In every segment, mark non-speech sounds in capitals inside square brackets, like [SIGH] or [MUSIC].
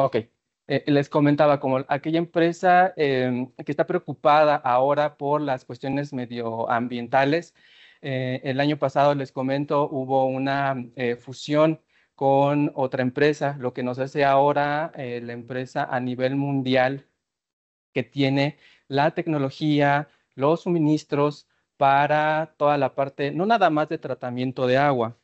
Ok, eh, les comentaba, como aquella empresa em, que está preocupada ahora por las cuestiones medioambientales, eh, el año pasado les comento hubo una eh, fusión con otra empresa, lo que nos hace ahora la empresa a nivel mundial que tiene la tecnología, los suministros para toda la parte, no nada más de tratamiento de agua,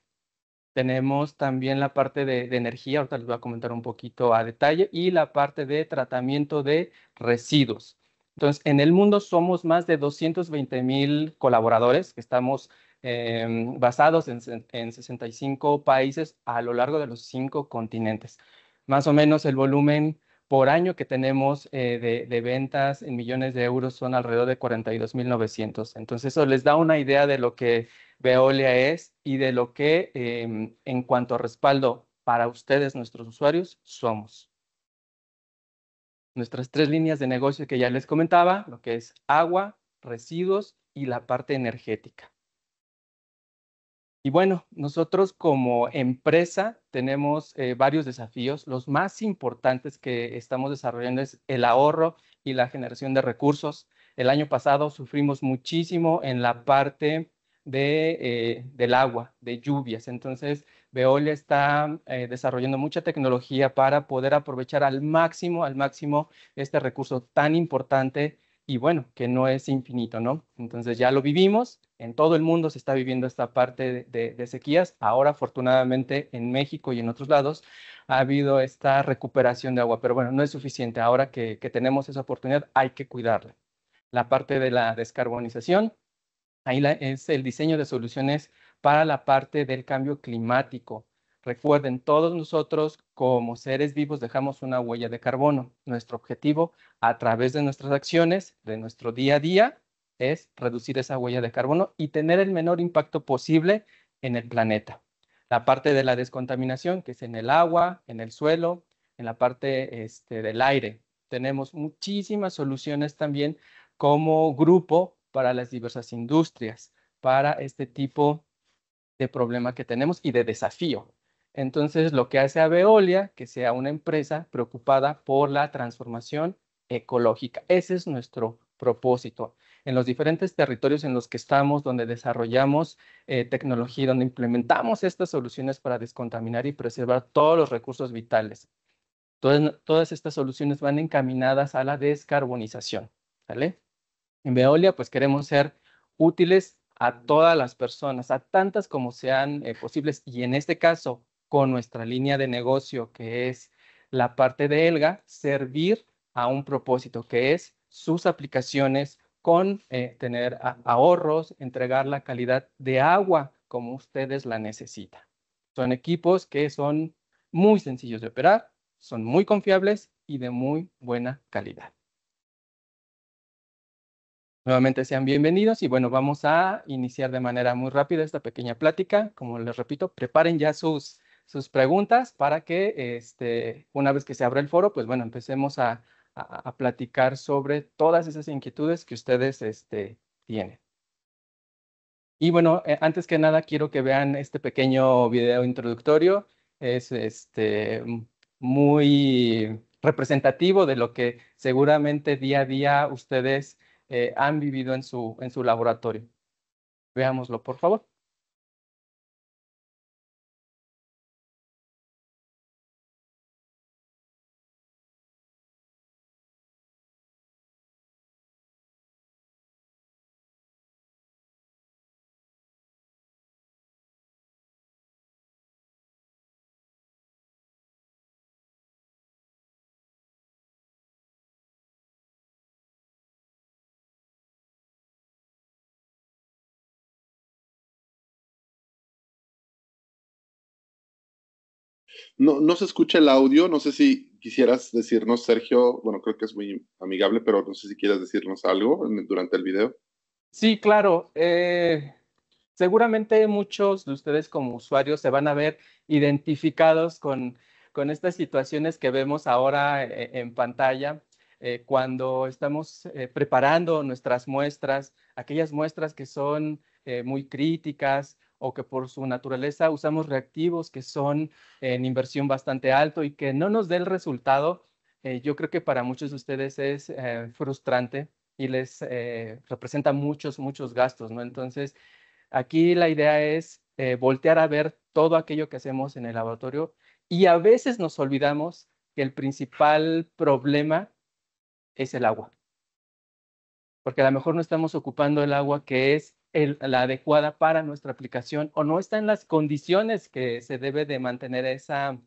tenemos también la parte de, energía, ahorita les voy a comentar un poquito a detalle, y la parte de tratamiento de residuos. Entonces, en el mundo somos más de 220 mil colaboradores que estamos em, basados en, en 65 países a lo largo de los cinco continentes. Más o menos el volumen por año que tenemos eh, de, de, ventas en millones de euros son alrededor de 42.900. Entonces, eso les da una idea de lo que Veolia es y de lo que em, en cuanto a respaldo para ustedes, nuestros usuarios, somos. Nuestras tres líneas de negocio que ya les comentaba, lo que es agua, residuos y la parte energética. Y bueno, nosotros como empresa tenemos eh, varios desafíos. Los más importantes que estamos desarrollando es el ahorro y la generación de recursos. El año pasado sufrimos muchísimo en la parte de, eh, del agua, de lluvias. Entonces, Veolia está eh, desarrollando mucha tecnología para poder aprovechar al máximo, al máximo este recurso tan importante y bueno, que no es infinito, ¿no? Entonces ya lo vivimos, en todo el mundo se está viviendo esta parte de, sequías, ahora afortunadamente en México y en otros lados ha habido esta recuperación de agua, pero bueno, no es suficiente, ahora que, que tenemos esa oportunidad hay que cuidarla. La parte de la descarbonización, Ahí es el diseño de soluciones para la parte del cambio climático. Recuerden, todos nosotros como seres vivos dejamos una huella de carbono. Nuestro objetivo a través de nuestras acciones, de nuestro día a día, es reducir esa huella de carbono y tener el menor impacto posible en el planeta. La parte de la descontaminación, que es en el agua, en el suelo, en la parte este, del aire. Tenemos muchísimas soluciones también como grupo para las diversas industrias, para este tipo de problema que tenemos y de desafío. Entonces, lo que hace a Veolia, que sea una empresa preocupada por la transformación ecológica. Ese es nuestro propósito. En los diferentes territorios en los que estamos, donde desarrollamos eh, tecnología, donde implementamos estas soluciones para descontaminar y preservar todos los recursos vitales. Entonces, todas estas soluciones van encaminadas a la descarbonización. ¿vale? En Veolia, pues queremos ser útiles a todas las personas, a tantas como sean eh, posibles. Y en este caso, con nuestra línea de negocio, que es la parte de Elga, servir a un propósito, que es sus aplicaciones con eh, tener ahorros, entregar la calidad de agua como ustedes la necesitan. Son equipos que son muy sencillos de operar, son muy confiables y de muy buena calidad. Nuevamente sean bienvenidos y bueno, vamos a iniciar de manera muy rápida esta pequeña plática. Como les repito, preparen ya sus, sus preguntas para que este, una vez que se abra el foro, pues bueno, empecemos a, a, platicar sobre todas esas inquietudes que ustedes este, tienen. Y bueno, eh, antes que nada quiero que vean este pequeño video introductorio. Es este, muy representativo de lo que seguramente día a día ustedes eh, han vivido en su, en su laboratorio. Veámoslo, por favor. No, se escucha el audio, no sé si quisieras decirnos, Sergio, bueno, creo que es muy amigable, pero no sé si quieras decirnos algo durante el video. Sí, claro. Eh, seguramente muchos de ustedes como usuarios se van a ver identificados con, estas situaciones que vemos ahora eh, en pantalla. Eh, cuando estamos preparando nuestras muestras, aquellas muestras que son muy críticas, o que por su naturaleza usamos reactivos que son en inversión bastante alto y que no nos dé el resultado, eh, yo creo que para muchos de ustedes es eh, frustrante y les eh, representa muchos, muchos gastos, ¿no? Entonces, aquí la idea es voltear a ver todo aquello que hacemos en el laboratorio y a veces nos olvidamos que el principal problema es el agua. Porque a lo mejor no estamos ocupando el agua que es la adecuada para nuestra aplicación o no está en las condiciones que se debe de mantener esa,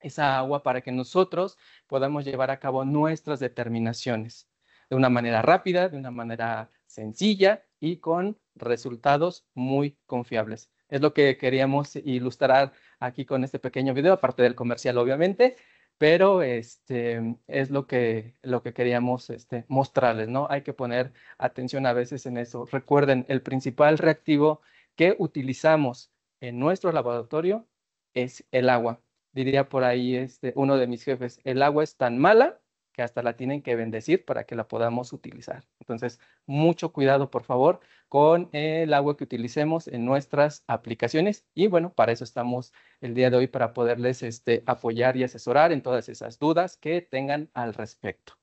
esa agua para que nosotros podamos llevar a cabo nuestras determinaciones de una manera rápida, de una manera sencilla y con resultados muy confiables. Es lo que queríamos ilustrar aquí con este pequeño video, aparte del comercial, obviamente pero este, es lo que, queríamos este, mostrarles, ¿no? Hay que poner atención a veces en eso. Recuerden, el principal reactivo que utilizamos en nuestro laboratorio es el agua. Diría por ahí este, uno de mis jefes, el agua es tan mala que hasta la tienen que bendecir para que la podamos utilizar. Entonces, mucho cuidado, por favor, con el agua que utilicemos en nuestras aplicaciones. Y bueno, para eso estamos el día de hoy, para poderles este, apoyar y asesorar en todas esas dudas que tengan al respecto.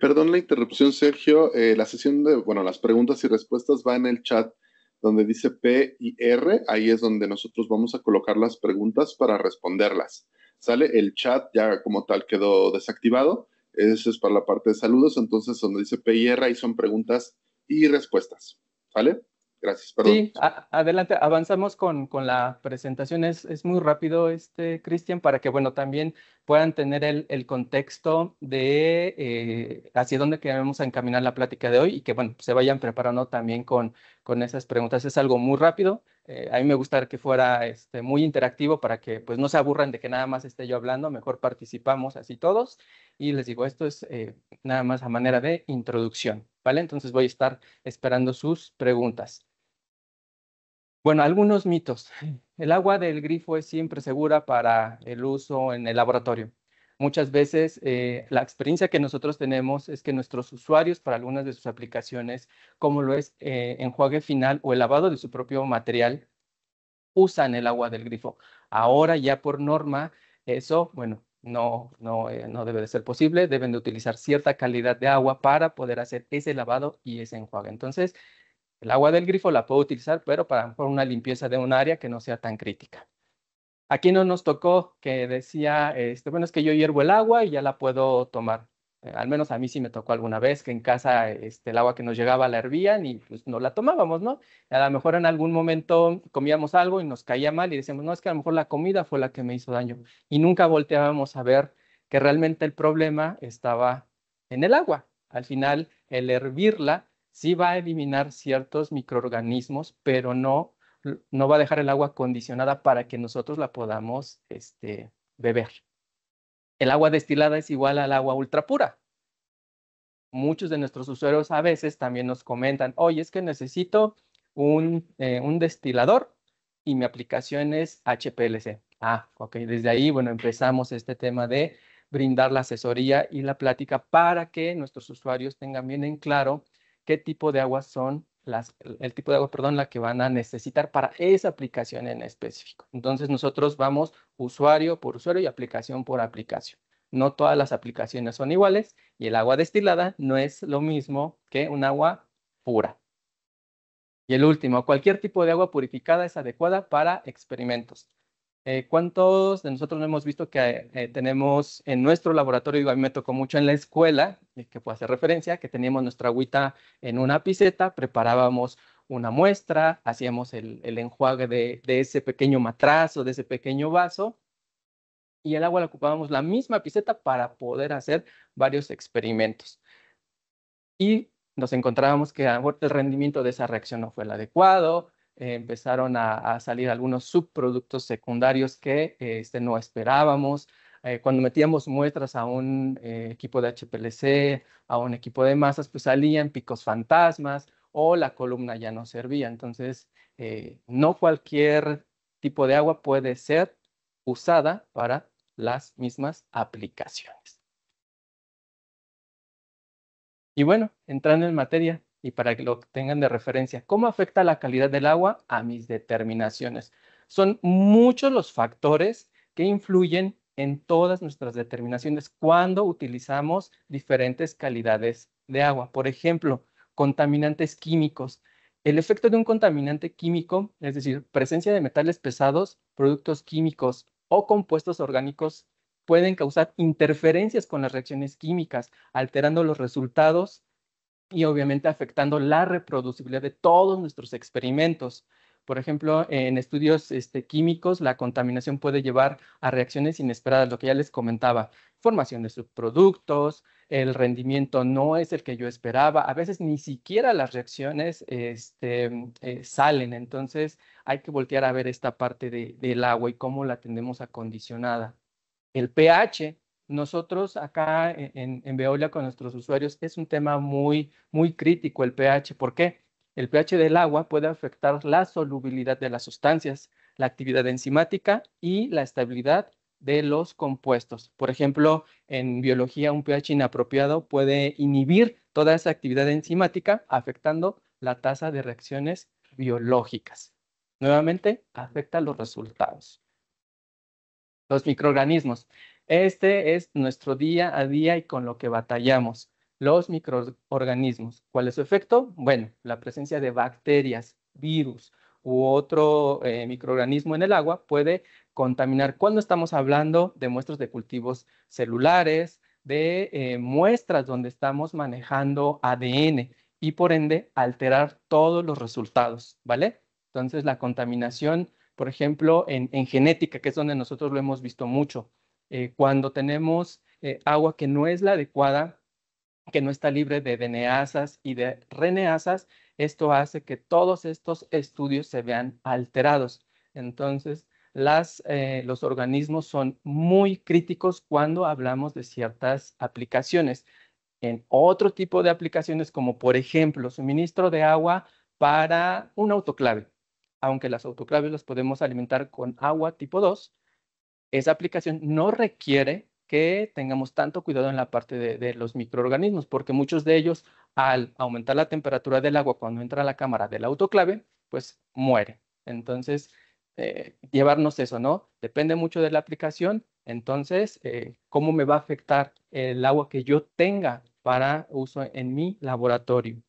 Perdón la interrupción, Sergio. Eh, la sesión de, bueno, las preguntas y respuestas va en el chat donde dice P y R. Ahí es donde nosotros vamos a colocar las preguntas para responderlas sale. El chat ya como tal quedó desactivado. Eso es para la parte de saludos. Entonces, donde dice PIR, ahí son preguntas y respuestas. ¿Vale? Gracias, perdón. Sí, adelante, avanzamos con, con la presentación. Es, es, muy rápido, este, Cristian, para que, bueno, también puedan tener el, el contexto de eh, hacia dónde queremos encaminar la plática de hoy y que, bueno, se vayan preparando también con, con esas preguntas. Es algo muy rápido. Eh, a mí me gustaría que fuera este, muy interactivo para que pues, no se aburran de que nada más esté yo hablando, mejor participamos así todos. Y les digo, esto es eh, nada más a manera de introducción. Entonces voy a estar esperando sus preguntas. Bueno, algunos mitos. El agua del grifo es siempre segura para el uso en el laboratorio. Muchas veces eh, la experiencia que nosotros tenemos es que nuestros usuarios para algunas de sus aplicaciones, como lo es eh, enjuague final o el lavado de su propio material, usan el agua del grifo. Ahora ya por norma, eso, bueno, no, no, eh, no debe de ser posible. Deben de utilizar cierta calidad de agua para poder hacer ese lavado y ese enjuague. Entonces, el agua del grifo la puedo utilizar, pero para una limpieza de un área que no sea tan crítica. Aquí no nos tocó que decía, este, bueno, es que yo hiervo el agua y ya la puedo tomar. Eh, al menos a mí sí me tocó alguna vez que en casa este, el agua que nos llegaba la hervían y pues, no la tomábamos, ¿no? A lo mejor en algún momento comíamos algo y nos caía mal y decíamos, no, es que a lo mejor la comida fue la que me hizo daño. Y nunca volteábamos a ver que realmente el problema estaba en el agua. Al final, el hervirla sí va a eliminar ciertos microorganismos, pero no, va a dejar el agua condicionada para que nosotros la podamos este, beber el agua destilada es igual al agua ultrapura. Muchos de nuestros usuarios a veces también nos comentan, oye, es que necesito un, eh, destilador y mi aplicación es HPLC. Ah, ok, desde ahí, bueno, empezamos este tema de brindar la asesoría y la plática para que nuestros usuarios tengan bien en claro qué tipo de aguas son el tipo de agua, perdón, la que van a necesitar para esa aplicación en específico. Entonces nosotros vamos usuario por usuario y aplicación por aplicación. No todas las aplicaciones son iguales y el agua destilada no es lo mismo que un agua pura. Y el último, cualquier tipo de agua purificada es adecuada para experimentos. Eh, ¿Cuántos de nosotros no hemos visto que eh, tenemos en nuestro laboratorio, digo, a mí me tocó mucho en la escuela, que puedo hacer referencia, que teníamos nuestra agüita en una piseta, preparábamos una muestra, hacíamos el, enjuague de, ese pequeño matraz o de ese pequeño vaso, y el agua la ocupábamos la misma piseta para poder hacer varios experimentos. Y nos encontrábamos que el rendimiento de esa reacción no fue el adecuado, eh, empezaron a, salir algunos subproductos secundarios que eh, este, no esperábamos. Eh, cuando metíamos muestras a un equipo de HPLC, a un equipo de masas, pues salían picos fantasmas o la columna ya no servía. Entonces, no cualquier tipo de agua puede ser usada para las mismas aplicaciones. Y bueno, entrando en materia, y para que lo tengan de referencia. ¿Cómo afecta la calidad del agua a mis determinaciones? Son muchos los factores que influyen en todas nuestras determinaciones cuando utilizamos diferentes calidades de agua. Por ejemplo, contaminantes químicos. El efecto de un contaminante químico, es decir, presencia de metales pesados, productos químicos o compuestos orgánicos, pueden causar interferencias con las reacciones químicas, alterando los resultados y obviamente afectando la reproducibilidad de todos nuestros experimentos. Por ejemplo, en estudios este, químicos, la contaminación puede llevar a reacciones inesperadas, lo que ya les comentaba, formación de subproductos, el rendimiento no es el que yo esperaba, a veces ni siquiera las reacciones este, eh, salen, entonces hay que voltear a ver esta parte del agua y cómo la tenemos acondicionada. El pH nosotros acá e, en, Veolia con nuestros usuarios es un tema muy, muy crítico el pH. ¿Por qué? El pH del agua puede afectar la solubilidad de las sustancias, la actividad enzimática y la estabilidad de los compuestos. Por ejemplo, en biología un pH inapropiado puede inhibir toda esa actividad enzimática afectando la tasa de reacciones biológicas. Nuevamente, afecta los resultados. Los microorganismos. Este es nuestro día a día y con lo que batallamos, los microorganismos. ¿Cuál es su efecto? Bueno, la presencia de bacterias, virus u otro eh, microorganismo en el agua puede contaminar. Cuando estamos hablando de muestras de cultivos celulares, de eh, muestras donde estamos manejando ADN y por ende alterar todos los resultados, ¿vale? Entonces la contaminación, por ejemplo, en, en, genética, que es donde nosotros lo hemos visto mucho, eh, cuando tenemos eh, agua que no es la adecuada, que no está libre de DNAsas y de RNAsas, esto hace que todos estos estudios se vean alterados. Entonces, eh, los organismos son muy críticos cuando hablamos de ciertas aplicaciones. En otro tipo de aplicaciones, como por ejemplo suministro de agua para un autoclave, aunque las autoclaves las podemos alimentar con agua tipo 2, esa aplicación no requiere que tengamos tanto cuidado en la parte de, los microorganismos, porque muchos de ellos, al aumentar la temperatura del agua cuando entra a la cámara del autoclave, pues muere. Entonces, eh, llevarnos eso, ¿no? Depende mucho de la aplicación. Entonces, eh, ¿cómo me va a afectar el agua que yo tenga para uso en mi laboratorio?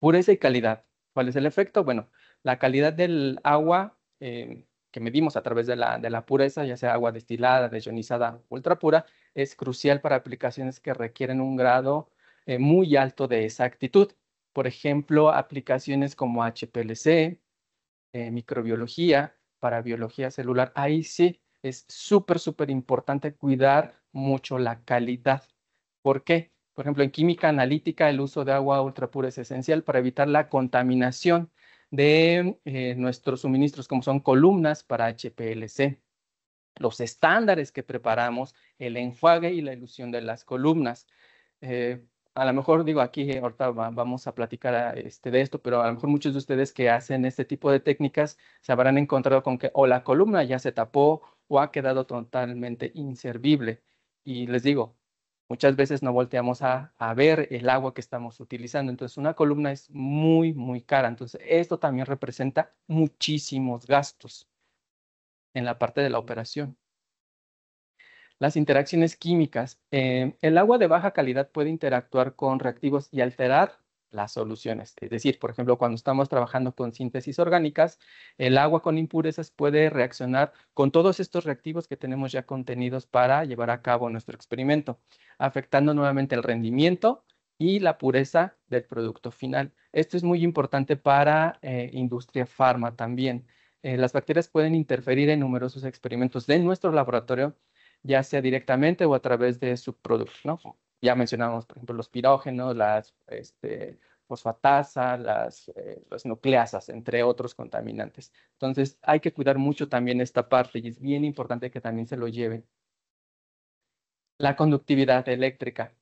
Pureza y calidad. ¿Cuál es el efecto? Bueno, la calidad del agua eh, que medimos a través de la, pureza, ya sea agua destilada, desionizada, ultra pura, es crucial para aplicaciones que requieren un grado eh, muy alto de exactitud. Por ejemplo, aplicaciones como HPLC, eh, microbiología, para biología celular. Ahí sí es súper, súper importante cuidar mucho la calidad. ¿Por qué? Por ejemplo, en química analítica, el uso de agua ultra pura es esencial para evitar la contaminación de eh, nuestros suministros, como son columnas para HPLC, los estándares que preparamos, el enjuague y la ilusión de las columnas. Eh, a lo mejor digo aquí, eh, ahorita vamos a platicar ah, este, de esto, pero a lo mejor muchos de ustedes que hacen este tipo de técnicas se habrán encontrado con que o la columna ya se tapó o ha quedado totalmente inservible. Y les digo, muchas veces no volteamos a, ver el agua que estamos utilizando. Entonces, una columna es muy, muy cara. Entonces, esto también representa muchísimos gastos en la parte de la operación. Las interacciones químicas. Eh, el agua de baja calidad puede interactuar con reactivos y alterar las soluciones. Es decir, por ejemplo, cuando estamos trabajando con síntesis orgánicas, el agua con impurezas puede reaccionar con todos estos reactivos que tenemos ya contenidos para llevar a cabo nuestro experimento, afectando nuevamente el rendimiento y la pureza del producto final. Esto es muy importante para eh, industria farma también. Eh, las bacterias pueden interferir en numerosos experimentos de nuestro laboratorio, ya sea directamente o a través de subproductos, ¿no? Ya mencionamos, por ejemplo, los pirógenos, las este, fosfatasa, eh, las, nucleasas, entre otros contaminantes. Entonces, hay que cuidar mucho también esta parte y es bien importante que también se lo lleven. La conductividad eléctrica.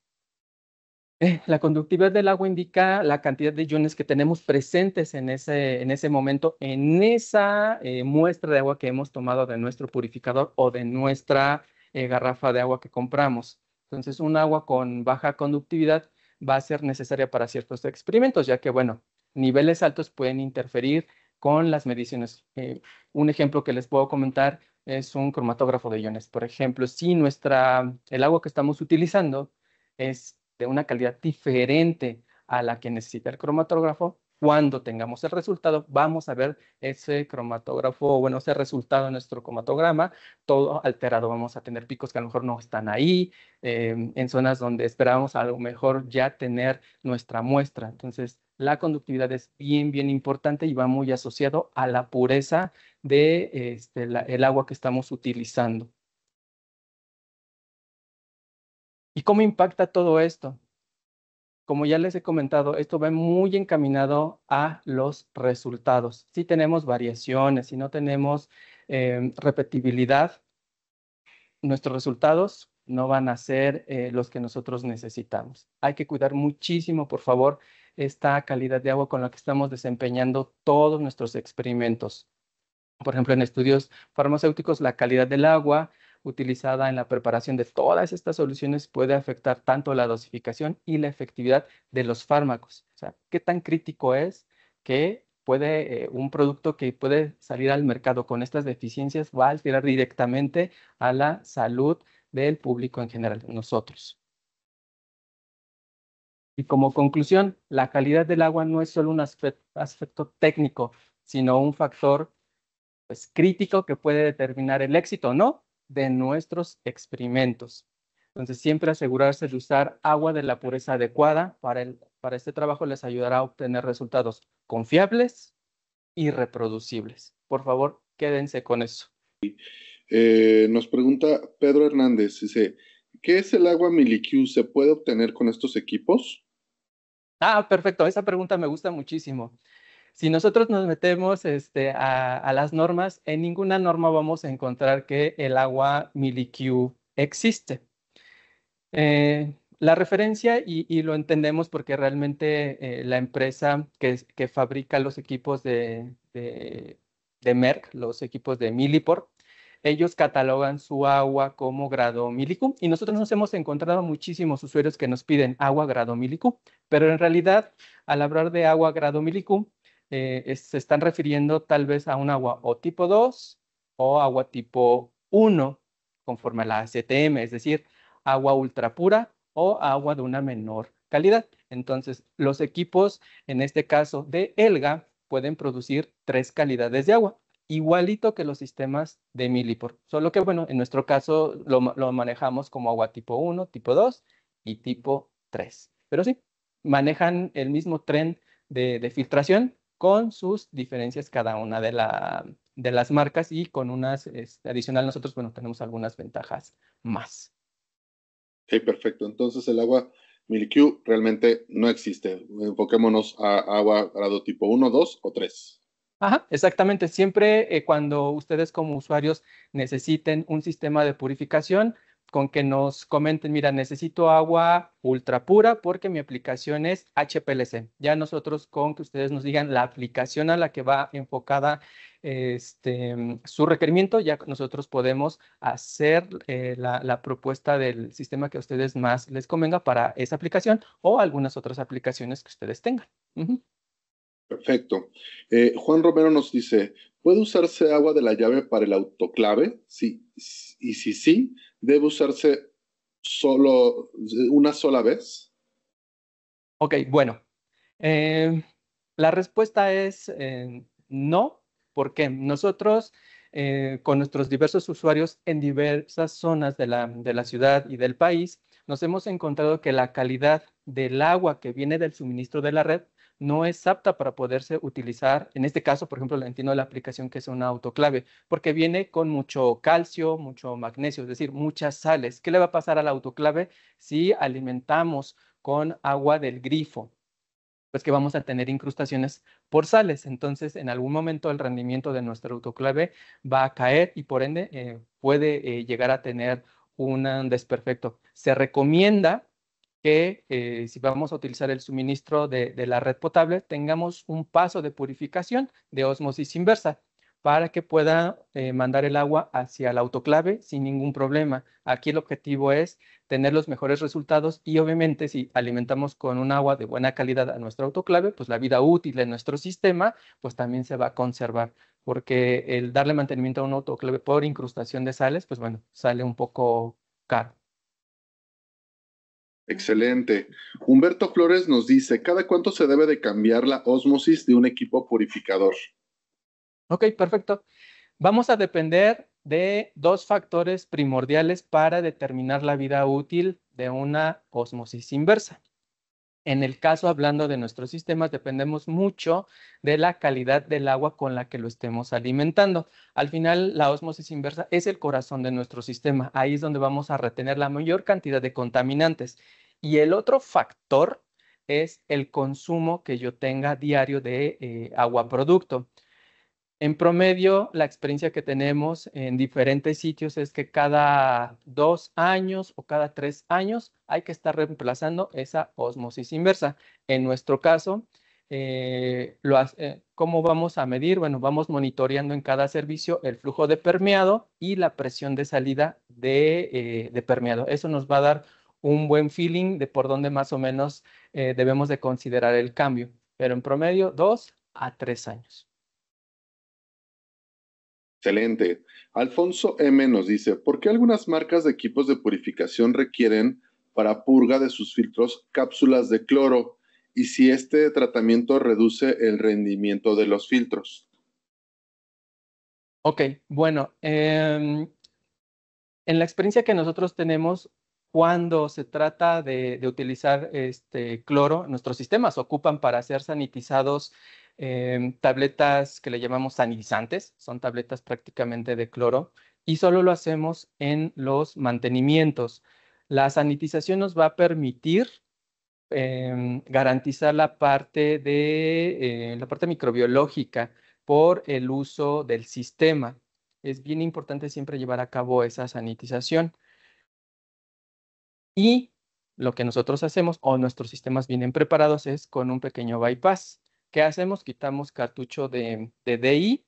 Eh, la conductividad del agua indica la cantidad de iones que tenemos presentes en ese, momento, en esa eh, muestra de agua que hemos tomado de nuestro purificador o de nuestra garrafa de agua que compramos. Entonces, un agua con baja conductividad va a ser necesaria para ciertos experimentos, ya que, bueno, niveles altos pueden interferir con las mediciones. Eh, un ejemplo que les puedo comentar es un cromatógrafo de iones. Por ejemplo, si nuestra, el agua que estamos utilizando es de una calidad diferente a la que necesita el cromatógrafo, cuando tengamos el resultado, vamos a ver ese cromatógrafo, bueno, ese resultado en nuestro cromatograma, todo alterado. Vamos a tener picos que a lo mejor no están ahí, em, en zonas donde esperábamos a lo mejor ya tener nuestra muestra. Entonces, la conductividad es bien, bien importante y va muy asociado a la pureza del de, este, agua que estamos utilizando. ¿Y cómo impacta todo esto? Como ya les he comentado, esto va muy encaminado a los resultados. Si tenemos variaciones, si no tenemos eh, repetibilidad, nuestros resultados no van a ser eh, los que nosotros necesitamos. Hay que cuidar muchísimo, por favor, esta calidad de agua con la que estamos desempeñando todos nuestros experimentos. Por ejemplo, en estudios farmacéuticos, la calidad del agua utilizada en la preparación de todas estas soluciones puede afectar tanto la dosificación y la efectividad de los fármacos. O sea, ¿qué tan crítico es que puede eh, un producto que puede salir al mercado con estas deficiencias va a alterar directamente a la salud del público en general, nosotros? Y como conclusión, la calidad del agua no es solo un aspecto, técnico, sino un factor pues, crítico que puede determinar el éxito no de nuestros experimentos. Entonces, siempre asegurarse de usar agua de la pureza adecuada para, el, para este trabajo les ayudará a obtener resultados confiables y reproducibles. Por favor, quédense con eso. Eh, nos pregunta Pedro Hernández, dice, ¿qué es el agua Miliq? ¿Se puede obtener con estos equipos? Ah, perfecto. Esa pregunta me gusta muchísimo si nosotros nos metemos este, a, las normas, en ninguna norma vamos a encontrar que el agua miliQ existe. Eh, la referencia, y, lo entendemos porque realmente eh, la empresa que, que, fabrica los equipos de, de, Merck, los equipos de Millipore, ellos catalogan su agua como grado milicu y nosotros nos hemos encontrado muchísimos usuarios que nos piden agua grado milicu, pero en realidad al hablar de agua grado milicu eh, se están refiriendo tal vez a un agua o tipo 2 o agua tipo 1, conforme a la CTM, es decir, agua ultra pura o agua de una menor calidad. Entonces, los equipos, en este caso de ELGA, pueden producir tres calidades de agua, igualito que los sistemas de Milipor. Solo que, bueno, en nuestro caso lo, manejamos como agua tipo 1, tipo 2 y tipo 3. Pero sí, manejan el mismo tren de filtración, con sus diferencias cada una de, de las marcas y con unas, adicionales, este, adicional nosotros, bueno, tenemos algunas ventajas más. Ok, perfecto. Entonces el agua Milky realmente no existe. Enfoquémonos a agua grado tipo 1, 2 o 3. Ajá, exactamente. Siempre eh, cuando ustedes como usuarios necesiten un sistema de purificación, con que nos comenten, mira, necesito agua ultra pura porque mi aplicación es HPLC. Ya nosotros con que ustedes nos digan la aplicación a la que va enfocada este, su requerimiento, ya nosotros podemos hacer eh, la, propuesta del sistema que a ustedes más les convenga para esa aplicación o algunas otras aplicaciones que ustedes tengan. Perfecto. Eh, Juan Romero nos dice, ¿Puede usarse agua de la llave para el autoclave? Sí, y si sí, ¿debe usarse solo una sola vez? Ok, bueno. Eh, la respuesta es eh, no, porque nosotros eh, con nuestros diversos usuarios en diversas zonas de la ciudad y del país, nos hemos encontrado que la calidad del agua que viene del suministro de la red no es apta para poderse utilizar, en este caso, por ejemplo, entiendo la aplicación que es una autoclave, porque viene con mucho calcio, mucho magnesio, es decir, muchas sales. ¿Qué le va a pasar a la autoclave si alimentamos con agua del grifo? Pues que vamos a tener incrustaciones por sales. Entonces, en algún momento el rendimiento de nuestra autoclave va a caer y por ende eh, puede eh, llegar a tener un desperfecto. Se recomienda que eh, si vamos a utilizar el suministro de, la red potable, tengamos un paso de purificación de osmosis inversa para que pueda eh, mandar el agua hacia el autoclave sin ningún problema. Aquí el objetivo es tener los mejores resultados y obviamente si alimentamos con un agua de buena calidad a nuestro autoclave, pues la vida útil de nuestro sistema pues también se va a conservar, porque el darle mantenimiento a un autoclave por incrustación de sales, pues bueno, sale un poco caro. Excelente. Humberto Flores nos dice, ¿cada cuánto se debe de cambiar la osmosis de un equipo purificador? Ok, perfecto. Vamos a depender de dos factores primordiales para determinar la vida útil de una osmosis inversa. En el caso hablando de nuestros sistemas, dependemos mucho de la calidad del agua con la que lo estemos alimentando. Al final, la osmosis inversa es el corazón de nuestro sistema. Ahí es donde vamos a retener la mayor cantidad de contaminantes. Y el otro factor es el consumo que yo tenga diario de eh, agua producto. En promedio, la experiencia que tenemos en diferentes sitios es que cada dos años o cada tres años hay que estar reemplazando esa osmosis inversa. En nuestro caso, eh, eh, ¿cómo vamos a medir? Bueno, vamos monitoreando en cada servicio el flujo de permeado y la presión de salida de permeado. Eso nos va a dar un buen feeling de por dónde más o menos eh, debemos de considerar el cambio, pero en promedio dos a tres años. Excelente. Alfonso M nos dice, ¿por qué algunas marcas de equipos de purificación requieren para purga de sus filtros cápsulas de cloro y si este tratamiento reduce el rendimiento de los filtros? Ok, bueno, em, en la experiencia que nosotros tenemos, cuando se trata de, utilizar este cloro, nuestros sistemas ocupan para ser sanitizados em, tabletas que le llamamos sanitizantes, son tabletas prácticamente de cloro, y solo lo hacemos en los mantenimientos. La sanitización nos va a permitir em, garantizar la parte, de, eh, la parte microbiológica por el uso del sistema. Es bien importante siempre llevar a cabo esa sanitización. Y lo que nosotros hacemos, o nuestros sistemas vienen preparados, es con un pequeño bypass. ¿Qué hacemos? Quitamos cartucho de, DI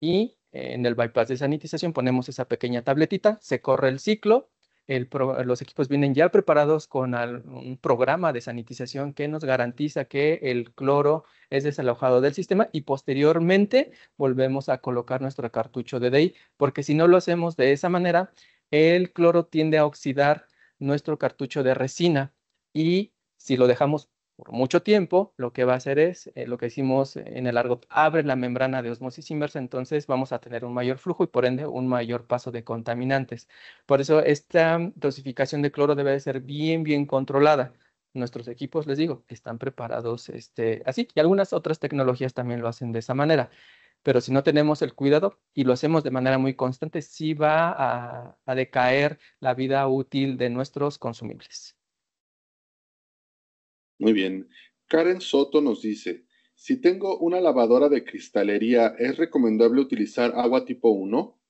y eh, en el bypass de sanitización ponemos esa pequeña tabletita, se corre el ciclo, los equipos vienen ya preparados con un programa de sanitización que nos garantiza que el cloro es desalojado del sistema y posteriormente volvemos a colocar nuestro cartucho de DI, porque si no lo hacemos de esa manera, el cloro tiende a oxidar nuestro cartucho de resina y si lo dejamos por mucho tiempo, lo que va a hacer es, eh, lo que hicimos en el largo, abre la membrana de osmosis inversa, entonces vamos a tener un mayor flujo y por ende un mayor paso de contaminantes. Por eso esta dosificación de cloro debe de ser bien, bien controlada. Nuestros equipos, les digo, están preparados este, así y algunas otras tecnologías también lo hacen de esa manera pero si no tenemos el cuidado y lo hacemos de manera muy constante, sí va a, decaer la vida útil de nuestros consumibles. Muy bien. Karen Soto nos dice, si tengo una lavadora de cristalería, ¿es recomendable utilizar agua tipo 1?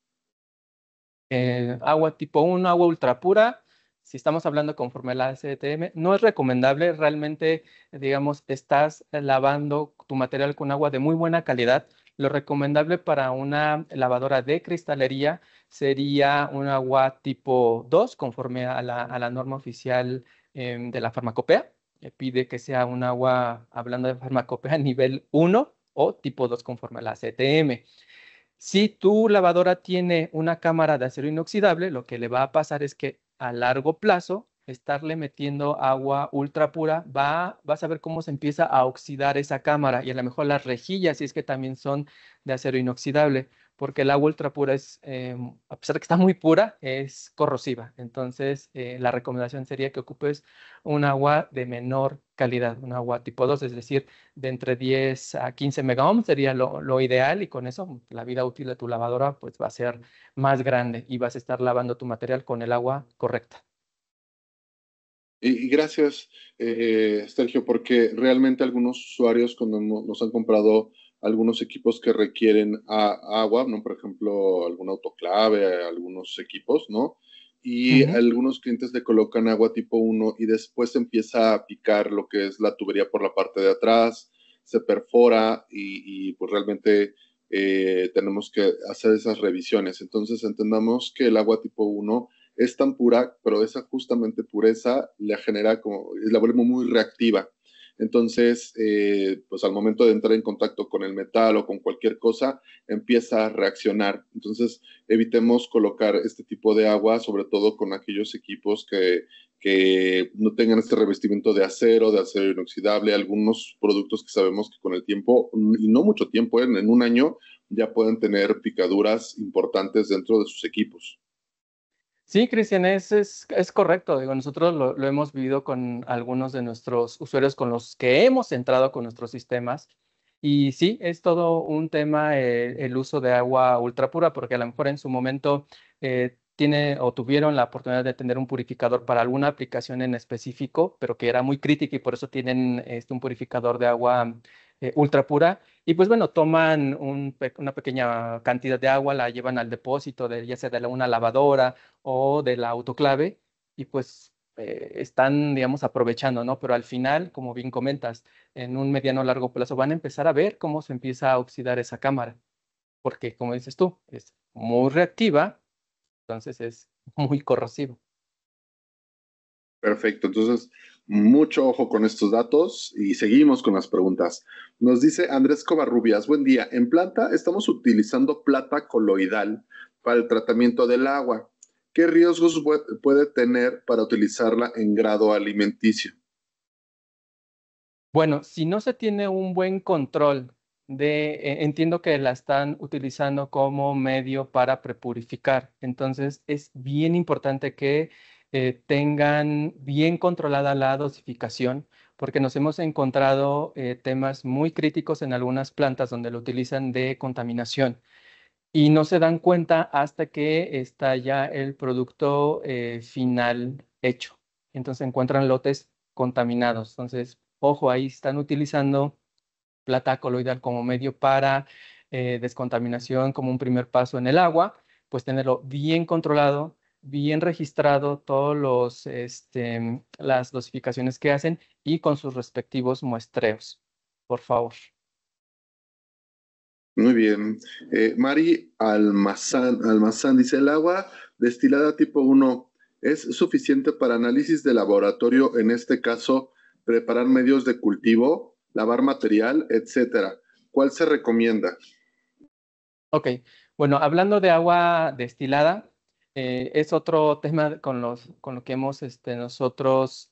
Eh, agua tipo 1, agua ultrapura, si estamos hablando conforme a la SDTM, no es recomendable. Realmente, digamos, estás lavando tu material con agua de muy buena calidad, lo recomendable para una lavadora de cristalería sería un agua tipo 2, conforme a la, norma oficial em, de la farmacopea. Eh, pide que sea un agua, hablando de farmacopea, nivel 1 o tipo 2, conforme a la CTM. Si tu lavadora tiene una cámara de acero inoxidable, lo que le va a pasar es que a largo plazo estarle metiendo agua ultra pura, va, vas a ver cómo se empieza a oxidar esa cámara y a lo mejor las rejillas, si es que también son de acero inoxidable, porque el agua ultra pura es, em, a pesar de que está muy pura, es corrosiva. Entonces, eh, la recomendación sería que ocupes un agua de menor calidad, un agua tipo 2, es decir, de entre 10 a 15 megaohms sería lo, lo, ideal y con eso la vida útil de tu lavadora pues va a ser más grande y vas a estar lavando tu material con el agua correcta. Y, gracias, eh, Sergio, porque realmente algunos usuarios cuando nos han comprado algunos equipos que requieren agua, Por ejemplo, algún autoclave, algunos equipos, ¿no? Y algunos clientes le colocan agua tipo 1 y después empieza a picar lo que es la tubería por la parte de atrás, se perfora y, pues realmente eh, tenemos que hacer esas revisiones. Entonces entendamos que el agua tipo 1 es tan pura, pero esa justamente pureza la genera como, la vuelve muy reactiva. Entonces, eh, pues al momento de entrar en contacto con el metal o con cualquier cosa, empieza a reaccionar. Entonces, evitemos colocar este tipo de agua, sobre todo con aquellos equipos que, no tengan este revestimiento de acero, de acero inoxidable, algunos productos que sabemos que con el tiempo, y no mucho tiempo, ¿eh? en un año, ya pueden tener picaduras importantes dentro de sus equipos. Sí, Cristian, es, es, correcto. Digo, nosotros lo, hemos vivido con algunos de nuestros usuarios con los que hemos entrado con nuestros sistemas. Y sí, es todo un tema eh, el uso de agua ultra pura, porque a lo mejor en su momento eh, tiene o tuvieron la oportunidad de tener un purificador para alguna aplicación en específico, pero que era muy crítica y por eso tienen este, un purificador de agua eh, ultra pura. Y pues bueno, toman una pequeña cantidad de agua, la llevan al depósito, de, ya sea de una lavadora o de la autoclave, y pues eh, están, digamos, aprovechando, ¿no? Pero al final, como bien comentas, en un mediano o largo plazo van a empezar a ver cómo se empieza a oxidar esa cámara, porque como dices tú, es muy reactiva, entonces es muy corrosivo. Perfecto, entonces mucho ojo con estos datos y seguimos con las preguntas. Nos dice Andrés Covarrubias, buen día. En planta estamos utilizando plata coloidal para el tratamiento del agua. ¿Qué riesgos puede tener para utilizarla en grado alimenticio? Bueno, si no se tiene un buen control de, e, entiendo que la están utilizando como medio para prepurificar, entonces es bien importante que eh, tengan bien controlada la dosificación, porque nos hemos encontrado eh, temas muy críticos en algunas plantas donde lo utilizan de contaminación y no se dan cuenta hasta que está ya el producto eh, final hecho. Entonces encuentran lotes contaminados. Entonces, ojo, ahí están utilizando plata coloidal como medio para descontaminación, como un primer paso en el agua, pues tenerlo bien controlado bien registrado todos los, este, las dosificaciones que hacen y con sus respectivos muestreos, por favor. Muy bien. Eh, Mari Almazán, Almazán dice, el agua destilada tipo 1 es suficiente para análisis de laboratorio, en este caso, preparar medios de cultivo, lavar material, etcétera. ¿Cuál se recomienda? Ok, bueno, hablando de agua destilada, eh, es otro tema con, los, con lo que hemos este, nosotros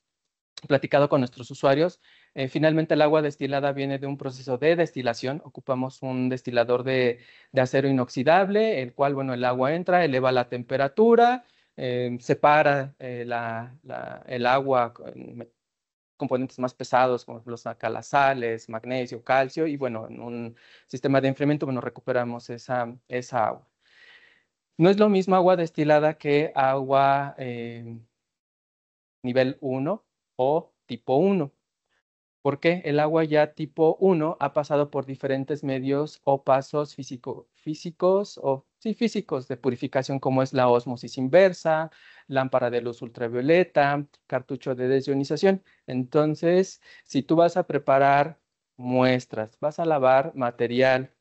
platicado con nuestros usuarios. Eh, finalmente, el agua destilada viene de un proceso de destilación. Ocupamos un destilador de, acero inoxidable, el cual, bueno, el agua entra, eleva la temperatura, eh, separa el agua con componentes más pesados, como los sales, magnesio, calcio, y bueno, en un sistema de enfriamiento, bueno, recuperamos esa agua. No es lo mismo agua destilada que agua eh, nivel 1 o tipo 1, porque el agua ya tipo 1 ha pasado por diferentes medios o pasos físicos o sí, físicos de purificación como es la osmosis inversa, lámpara de luz ultravioleta, cartucho de desionización. Entonces, si tú vas a preparar muestras, vas a lavar material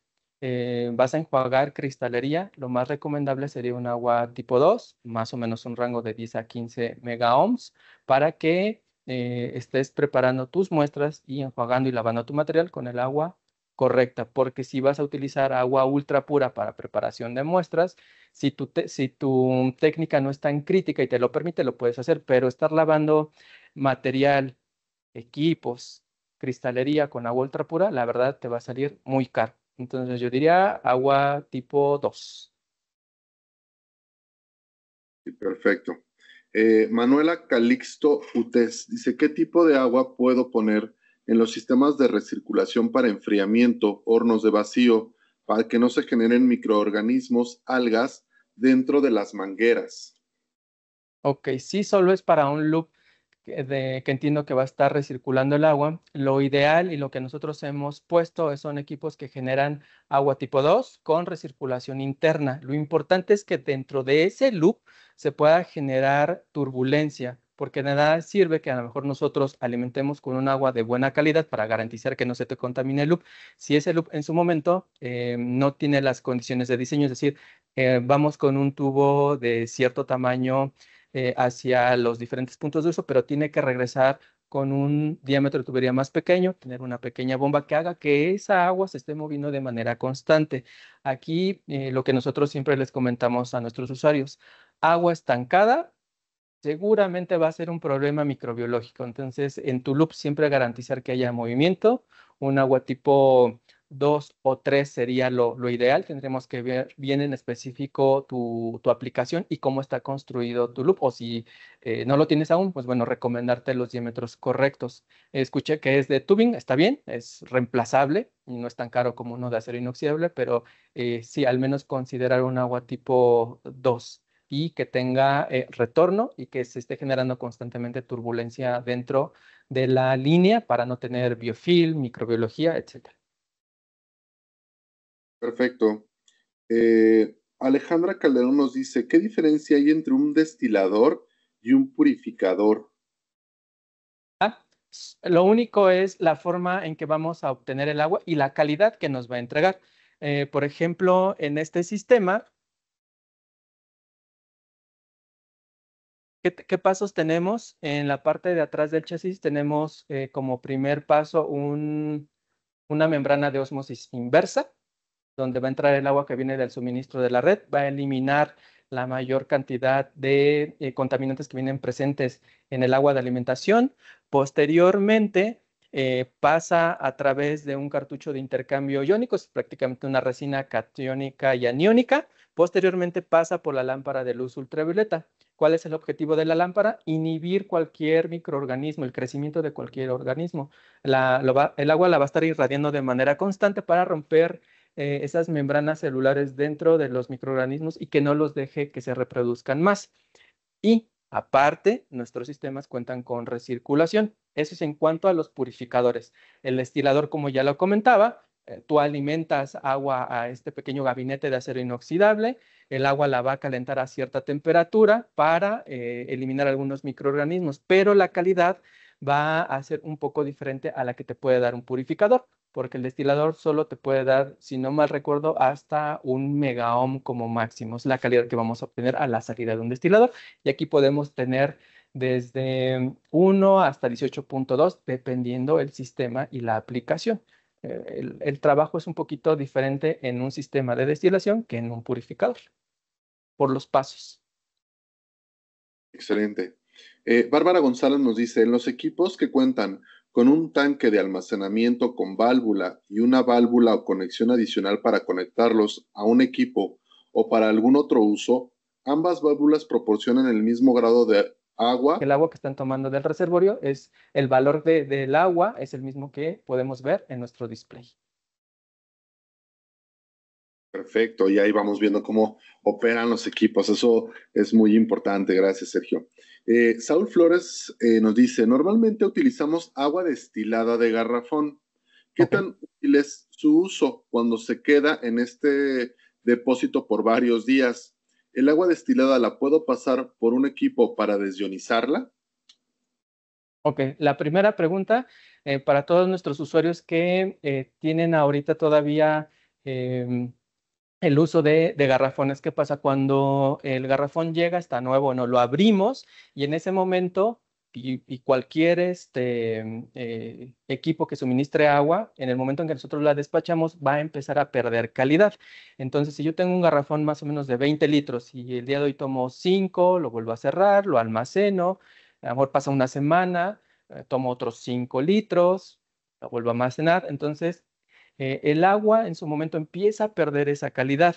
eh, vas a enjuagar cristalería, lo más recomendable sería un agua tipo 2, más o menos un rango de 10 a 15 megaohms, para que eh, estés preparando tus muestras y enjuagando y lavando tu material con el agua correcta, porque si vas a utilizar agua ultra pura para preparación de muestras, si tu, si tu técnica no es tan crítica y te lo permite, lo puedes hacer, pero estar lavando material, equipos, cristalería con agua ultra pura, la verdad te va a salir muy caro. Entonces yo diría agua tipo 2. perfecto. Eh, Manuela Calixto Utes dice, ¿qué tipo de agua puedo poner en los sistemas de recirculación para enfriamiento, hornos de vacío, para que no se generen microorganismos, algas dentro de las mangueras? Ok, sí, solo es para un loop que, entiendo que va a estar recirculando el agua, lo ideal y lo que nosotros hemos puesto son equipos que generan agua tipo 2 con recirculación interna. Lo importante es que dentro de ese loop se pueda generar turbulencia, porque de nada sirve que a lo mejor nosotros alimentemos con un agua de buena calidad para garantizar que no se te contamine el loop, si ese loop en su momento eh, no tiene las condiciones de diseño, es decir, eh, vamos con un tubo de cierto tamaño eh, hacia los diferentes puntos de uso, pero tiene que regresar con un diámetro de tubería más pequeño, tener una pequeña bomba que haga que esa agua se esté moviendo de manera constante. Aquí eh, lo que nosotros siempre les comentamos a nuestros usuarios, agua estancada seguramente va a ser un problema microbiológico. Entonces, en tu loop siempre garantizar que haya movimiento, un agua tipo dos o tres sería lo, ideal. Tendremos que ver bien en específico tu, aplicación y cómo está construido tu loop. O si eh, no lo tienes aún, pues bueno, recomendarte los diámetros correctos. Escuché que es de tubing, está bien, es reemplazable y no es tan caro como uno de acero inoxidable, pero eh, sí, al menos considerar un agua tipo 2 y que tenga eh, retorno y que se esté generando constantemente turbulencia dentro de la línea para no tener biofilm, microbiología, etcétera. Perfecto. Eh, Alejandra Calderón nos dice, ¿qué diferencia hay entre un destilador y un purificador? Ah, lo único es la forma en que vamos a obtener el agua y la calidad que nos va a entregar. Eh, por ejemplo, en este sistema, ¿Qué, pasos tenemos? En la parte de atrás del chasis tenemos eh, como primer paso una membrana de osmosis inversa donde va a entrar el agua que viene del suministro de la red, va a eliminar la mayor cantidad de eh, contaminantes que vienen presentes en el agua de alimentación. Posteriormente, eh, pasa a través de un cartucho de intercambio iónico, es prácticamente una resina cationica y aniónica. Posteriormente pasa por la lámpara de luz ultravioleta. ¿Cuál es el objetivo de la lámpara? Inhibir cualquier microorganismo, el crecimiento de cualquier organismo. La, el agua la va a estar irradiando de manera constante para romper eh, esas membranas celulares dentro de los microorganismos y que no los deje que se reproduzcan más. Y aparte, nuestros sistemas cuentan con recirculación. Eso es en cuanto a los purificadores. El destilador, como ya lo comentaba, eh, tú alimentas agua a este pequeño gabinete de acero inoxidable, el agua la va a calentar a cierta temperatura para eh, eliminar algunos microorganismos, pero la calidad va a ser un poco diferente a la que te puede dar un purificador porque el destilador solo te puede dar, si no mal recuerdo, hasta un megaohm como máximo. Es la calidad que vamos a obtener a la salida de un destilador. Y aquí podemos tener desde 1 hasta 18.2, dependiendo el sistema y la aplicación. Eh, el, trabajo es un poquito diferente en un sistema de destilación que en un purificador, por los pasos. Excelente. Eh, Bárbara González nos dice, en los equipos que cuentan con un tanque de almacenamiento con válvula y una válvula o conexión adicional para conectarlos a un equipo o para algún otro uso, ambas válvulas proporcionan el mismo grado de agua. El agua que están tomando del reservorio es el valor del agua, es el mismo que podemos ver en nuestro display. Perfecto, y ahí vamos viendo cómo operan los equipos. Eso es muy importante. Gracias, Sergio. Saul eh, Saúl Flores eh, nos dice, normalmente utilizamos agua destilada de garrafón. ¿Qué tan útil es su uso cuando se queda en este depósito por varios días? ¿El agua destilada la puedo pasar por un equipo para desionizarla? Ok, la primera pregunta eh, para todos nuestros usuarios que tienen ahorita todavía... Em, el uso de, garrafones. ¿Qué pasa cuando el garrafón llega? Está nuevo, no lo abrimos y en ese momento y, cualquier este, mm, eh, equipo que suministre agua, en el momento en que nosotros la despachamos, va a empezar a perder calidad. Entonces, si yo tengo un garrafón más o menos de 20 litros y el día de hoy tomo 5, lo vuelvo a cerrar, lo almaceno, a lo mejor pasa una semana, eh, tomo otros 5 litros, lo vuelvo a almacenar, entonces eh, el agua en su momento empieza a perder esa calidad.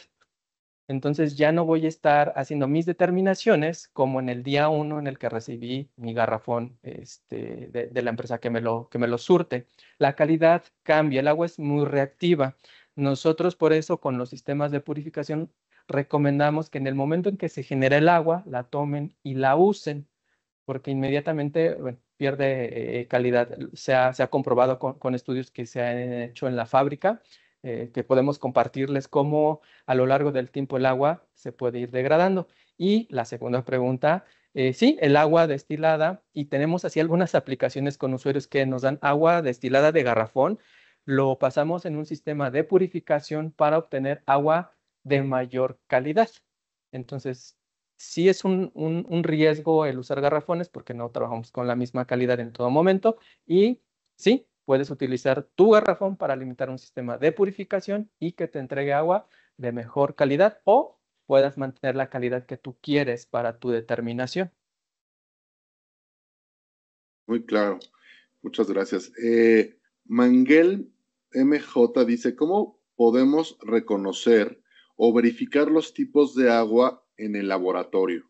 Entonces ya no voy a estar haciendo mis determinaciones como en el día uno en el que recibí mi garrafón este, de, la empresa que me, lo, que me lo surte. La calidad cambia, el agua es muy reactiva. Nosotros por eso con los sistemas de purificación recomendamos que en el momento en que se genera el agua la tomen y la usen, porque inmediatamente, bueno, pierde eh, calidad. Se ha, se ha comprobado con, estudios que se han hecho en la fábrica, eh, que podemos compartirles cómo a lo largo del tiempo el agua se puede ir degradando. Y la segunda pregunta, eh, sí, el agua destilada, y tenemos así algunas aplicaciones con usuarios que nos dan agua destilada de garrafón, lo pasamos en un sistema de purificación para obtener agua de mayor calidad. Entonces, sí es un, riesgo el usar garrafones porque no trabajamos con la misma calidad en todo momento y sí, puedes utilizar tu garrafón para limitar un sistema de purificación y que te entregue agua de mejor calidad o puedas mantener la calidad que tú quieres para tu determinación. Muy claro, muchas gracias. Eh, Manguel MJ dice, ¿cómo podemos reconocer o verificar los tipos de agua en el laboratorio?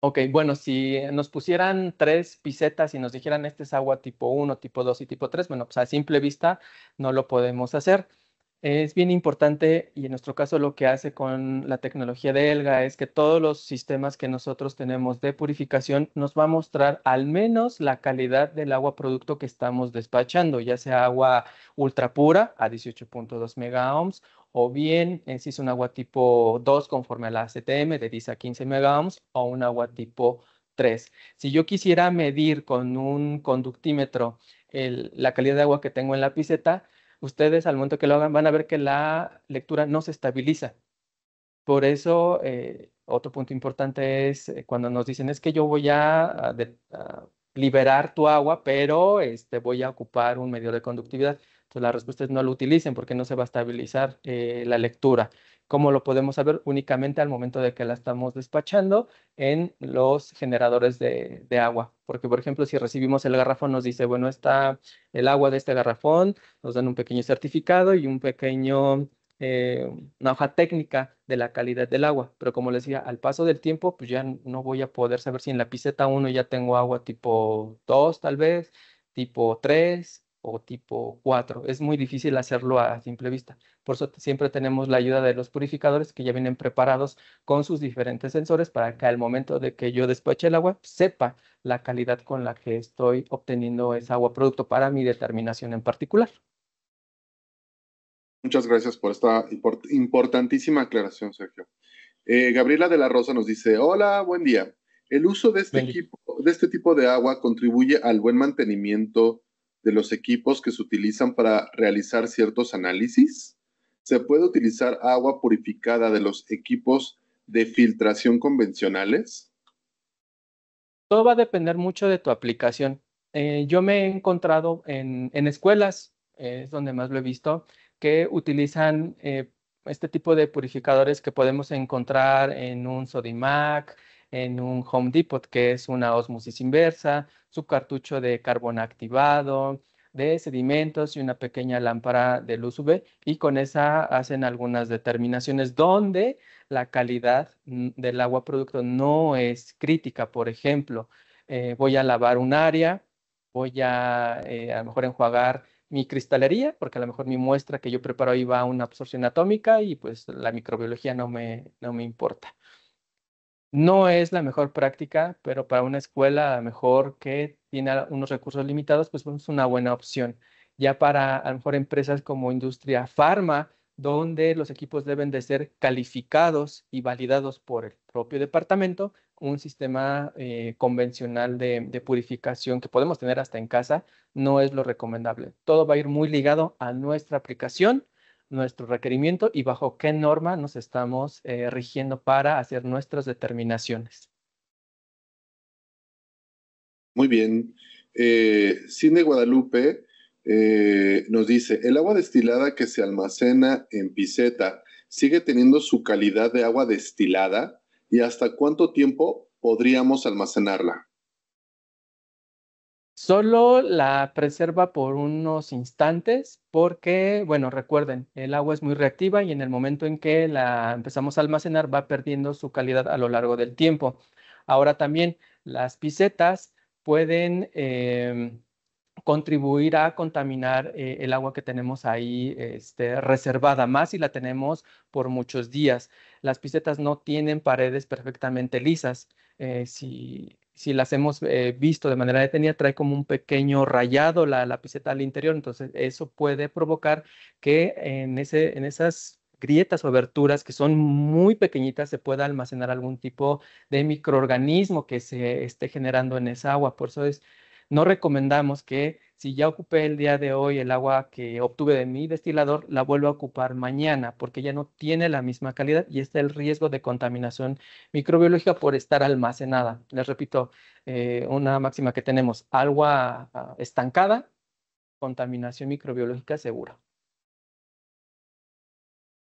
Ok, bueno, si nos pusieran tres pisetas y nos dijeran este es agua tipo 1, tipo 2 y tipo 3, bueno, pues a simple vista no lo podemos hacer. Es bien importante y en nuestro caso lo que hace con la tecnología de ELGA es que todos los sistemas que nosotros tenemos de purificación nos va a mostrar al menos la calidad del agua producto que estamos despachando, ya sea agua ultra pura a 18.2 megaohms o bien eh, si es un agua tipo 2 conforme a la CTM de 10 a 15 megaohms o un agua tipo 3. Si yo quisiera medir con un conductímetro la calidad de agua que tengo en la piseta, ustedes al momento que lo hagan van a ver que la lectura no se estabiliza. Por eso, eh, otro punto importante es eh, cuando nos dicen es que yo voy a, liberar tu agua, pero este, voy a ocupar un medio de conductividad. Entonces pues, la respuesta es no lo utilicen porque no se va a estabilizar eh, la lectura. ¿Cómo lo podemos saber? Únicamente al momento de que la estamos despachando en los generadores de, agua. Porque, por ejemplo, si recibimos el garrafón, nos dice, bueno, está el agua de este garrafón, nos dan un pequeño certificado y un pequeño eh, una hoja técnica de la calidad del agua, pero como les decía, al paso del tiempo, pues ya no voy a poder saber si en la piseta 1 ya tengo agua tipo 2 tal vez, tipo 3, o tipo 4. Es muy difícil hacerlo a simple vista. Por eso siempre tenemos la ayuda de los purificadores que ya vienen preparados con sus diferentes sensores para que al momento de que yo despache el agua sepa la calidad con la que estoy obteniendo ese agua producto para mi determinación en particular. Muchas gracias por esta importantísima aclaración, Sergio. Eh, Gabriela de la Rosa nos dice, hola, buen día. El uso de este, equipo, de este tipo de agua contribuye al buen mantenimiento de los equipos que se utilizan para realizar ciertos análisis. Se puede utilizar agua purificada de los equipos de filtración convencionales. Todo va a depender mucho de tu aplicación. Eh, yo me he encontrado en, escuelas, eh, es donde más lo he visto, que utilizan eh, este tipo de purificadores que podemos encontrar en un Sodimac, en un Home Depot, que es una osmosis inversa, su cartucho de carbón activado, de sedimentos y una pequeña lámpara de luz UV y con esa hacen algunas determinaciones donde la calidad mm, del agua producto no es crítica. Por ejemplo, eh, voy a lavar un área, voy a eh, a lo mejor enjuagar mi cristalería, porque a lo mejor mi muestra que yo preparo ahí va a una absorción atómica y pues la microbiología no no me importa. No es la mejor práctica, pero para una escuela a lo mejor que tiene unos recursos limitados, pues es una buena opción. Ya para a lo mejor empresas como industria farma, donde los equipos deben de ser calificados y validados por el propio departamento, un sistema eh, convencional de, purificación que podemos tener hasta en casa no es lo recomendable. Todo va a ir muy ligado a nuestra aplicación nuestro requerimiento y bajo qué norma nos estamos eh, rigiendo para hacer nuestras determinaciones. Muy bien. Cine eh, Guadalupe eh, nos dice, el agua destilada que se almacena en Piseta sigue teniendo su calidad de agua destilada y hasta cuánto tiempo podríamos almacenarla. Solo la preserva por unos instantes porque, bueno, recuerden, el agua es muy reactiva y en el momento en que la empezamos a almacenar va perdiendo su calidad a lo largo del tiempo. Ahora también las pisetas pueden eh, contribuir a contaminar eh, el agua que tenemos ahí este, reservada, más si la tenemos por muchos días. Las pisetas no tienen paredes perfectamente lisas. Eh, si si las hemos eh, visto de manera detenida, trae como un pequeño rayado la lapiceta al interior. Entonces, eso puede provocar que en, ese, en esas grietas o aberturas que son muy pequeñitas se pueda almacenar algún tipo de microorganismo que se esté generando en esa agua. Por eso es no recomendamos que si ya ocupé el día de hoy el agua que obtuve de mi destilador, la vuelva a ocupar mañana porque ya no tiene la misma calidad y está el riesgo de contaminación microbiológica por estar almacenada. Les repito, eh, una máxima que tenemos, agua ah, estancada, contaminación microbiológica segura.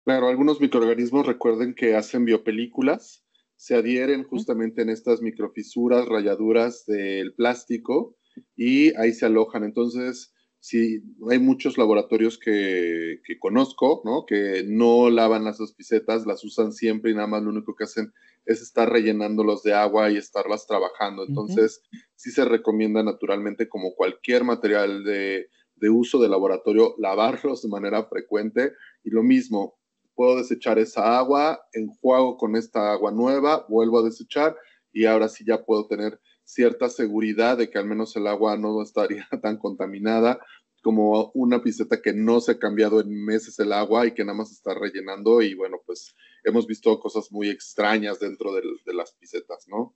Claro, algunos microorganismos recuerden que hacen biopelículas, se adhieren justamente en estas microfisuras, rayaduras del plástico y ahí se alojan. Entonces, sí, hay muchos laboratorios que, conozco, ¿no? Que no lavan las pisetas, las usan siempre y nada más lo único que hacen es estar rellenándolos de agua y estarlas trabajando. Entonces, sí se recomienda naturalmente, como cualquier material de, de uso de laboratorio, lavarlos de manera frecuente. Y lo mismo, puedo desechar esa agua, enjuago con esta agua nueva, vuelvo a desechar y ahora sí ya puedo tener cierta seguridad de que al menos el agua no estaría [LAUGHS] tan contaminada como una piseta que no se ha cambiado en meses el agua y que nada más está rellenando y bueno, pues hemos visto cosas muy extrañas dentro de, las pisetas, ¿no?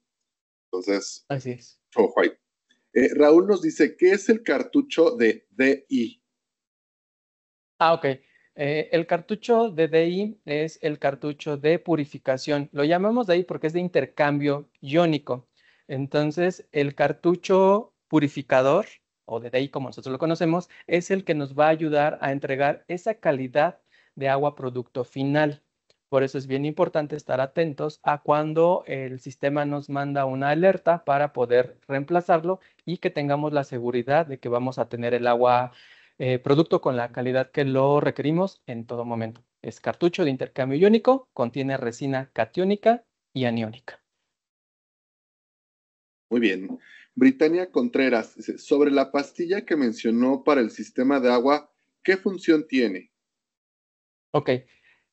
Entonces, así es. Eh, Raúl nos dice, ¿qué es el cartucho de DI? Ah, ok. Eh, el cartucho de DI es el cartucho de purificación. Lo llamamos de ahí porque es de intercambio iónico. Entonces, el cartucho purificador, o de como nosotros lo conocemos, es el que nos va a ayudar a entregar esa calidad de agua producto final. Por eso es bien importante estar atentos a cuando el sistema nos manda una alerta para poder reemplazarlo y que tengamos la seguridad de que vamos a tener el agua eh, producto con la calidad que lo requerimos en todo momento. Es cartucho de intercambio iónico, contiene resina catiónica y aniónica. Muy bien. Britania Contreras sobre la pastilla que mencionó para el sistema de agua, ¿qué función tiene? Ok.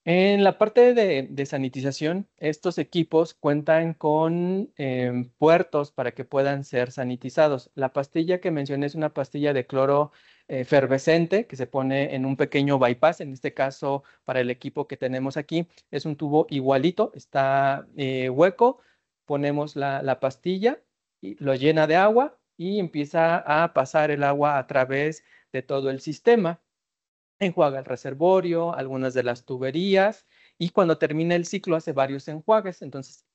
En la parte de, sanitización, estos equipos cuentan con em, puertos para que puedan ser sanitizados. La pastilla que mencioné es una pastilla de cloro eh, efervescente que se pone en un pequeño bypass, en este caso para el equipo que tenemos aquí, es un tubo igualito, está eh, hueco, ponemos la pastilla lo llena de agua y empieza a pasar el agua a través de todo el sistema. Enjuaga el reservorio, algunas de las tuberías y cuando termina el ciclo hace varios enjuagues. Entonces,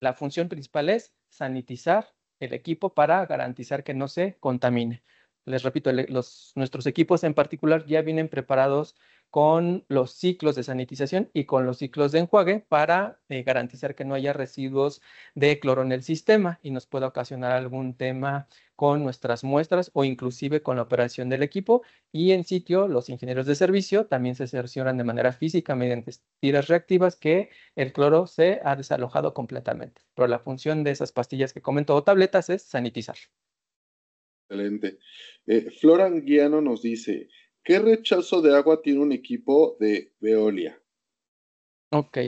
la función principal es sanitizar el equipo para garantizar que no se contamine. Les repito, los, nuestros equipos en particular ya vienen preparados con los ciclos de sanitización y con los ciclos de enjuague para eh, garantizar que no haya residuos de cloro en el sistema y nos pueda ocasionar algún tema con nuestras muestras o inclusive con la operación del equipo. Y en sitio, los ingenieros de servicio también se cercioran de manera física mediante tiras reactivas que el cloro se ha desalojado completamente. Pero la función de esas pastillas que comentó o tabletas es sanitizar. Excelente. Eh, Anguiano nos dice, ¿Qué rechazo de agua tiene un equipo de Veolia? Ok.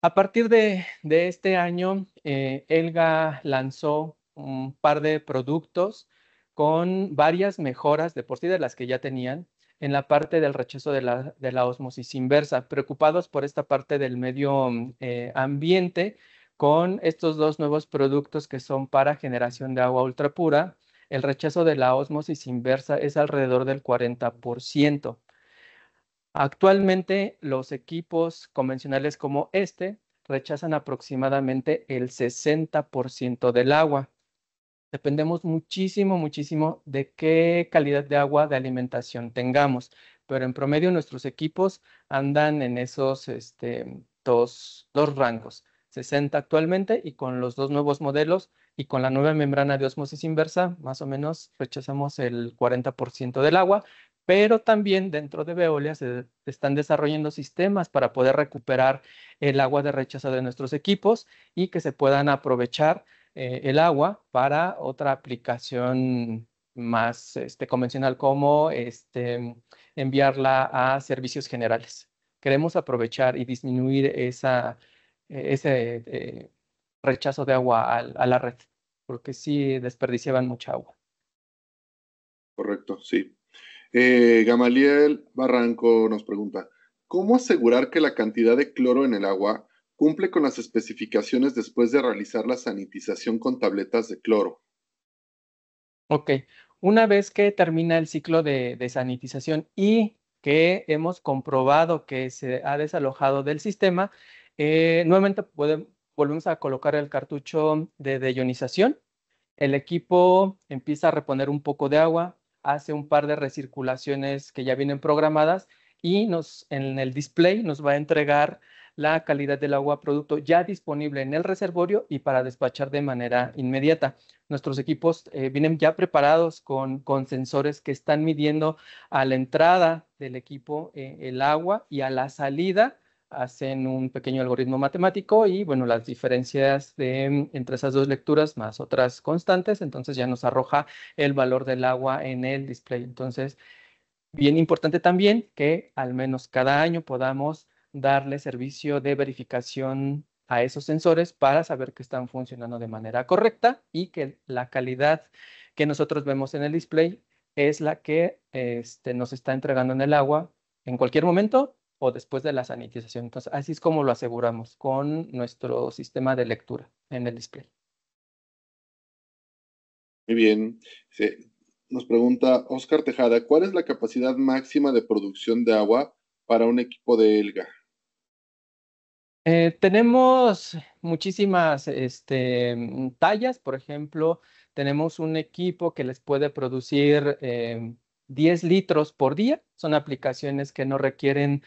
A partir de, este año, eh, Elga lanzó un par de productos con varias mejoras de por sí de las que ya tenían en la parte del rechazo de la, de osmosis inversa, preocupados por esta parte del medio eh, ambiente con estos dos nuevos productos que son para generación de agua ultrapura el rechazo de la osmosis inversa es alrededor del 40%. Actualmente los equipos convencionales como este rechazan aproximadamente el 60% del agua. Dependemos muchísimo, muchísimo de qué calidad de agua de alimentación tengamos, pero en promedio nuestros equipos andan en esos este, dos rangos. 60 actualmente y con los dos nuevos modelos y con la nueva membrana de osmosis inversa, más o menos rechazamos el 40% del agua, pero también dentro de Veolia se están desarrollando sistemas para poder recuperar el agua de rechazo de nuestros equipos y que se puedan aprovechar eh, el agua para otra aplicación más este, convencional como este, enviarla a servicios generales. Queremos aprovechar y disminuir esa e-, ese eh, rechazo de agua a, la red, porque sí desperdiciaban mucha agua. Correcto, sí. Eh, Gamaliel Barranco nos pregunta, ¿cómo asegurar que la cantidad de cloro en el agua cumple con las especificaciones después de realizar la sanitización con tabletas de cloro? Ok, una vez que termina el ciclo de, de sanitización y que hemos comprobado que se ha desalojado del sistema, eh, nuevamente volvemos a colocar el cartucho de, deionización. El equipo empieza a reponer un poco de agua, hace un par de recirculaciones que ya vienen programadas y nos, en el display nos va a entregar la calidad del agua producto ya disponible en el reservorio y para despachar de manera inmediata. Nuestros equipos eh, vienen ya preparados con, sensores que están midiendo a la entrada del equipo eh, el agua y a la salida hacen un pequeño algoritmo matemático y bueno, las diferencias entre esas dos lecturas más otras constantes, entonces ya nos arroja el valor del agua en el display. Entonces, bien importante también que al menos cada año podamos darle servicio de verificación a esos sensores para saber que están funcionando de manera correcta y que la calidad que nosotros vemos en el display es la que este, nos está entregando en el agua en cualquier momento o después de la sanitización. Entonces, así es como lo aseguramos con nuestro sistema de lectura en el display. Muy bien. Nos pregunta Oscar Tejada, ¿cuál es la capacidad máxima de producción de agua para un equipo de ELGA? Eh, tenemos muchísimas este, tallas, por ejemplo, tenemos un equipo que les puede producir 10 eh, litros por día. Son aplicaciones que no requieren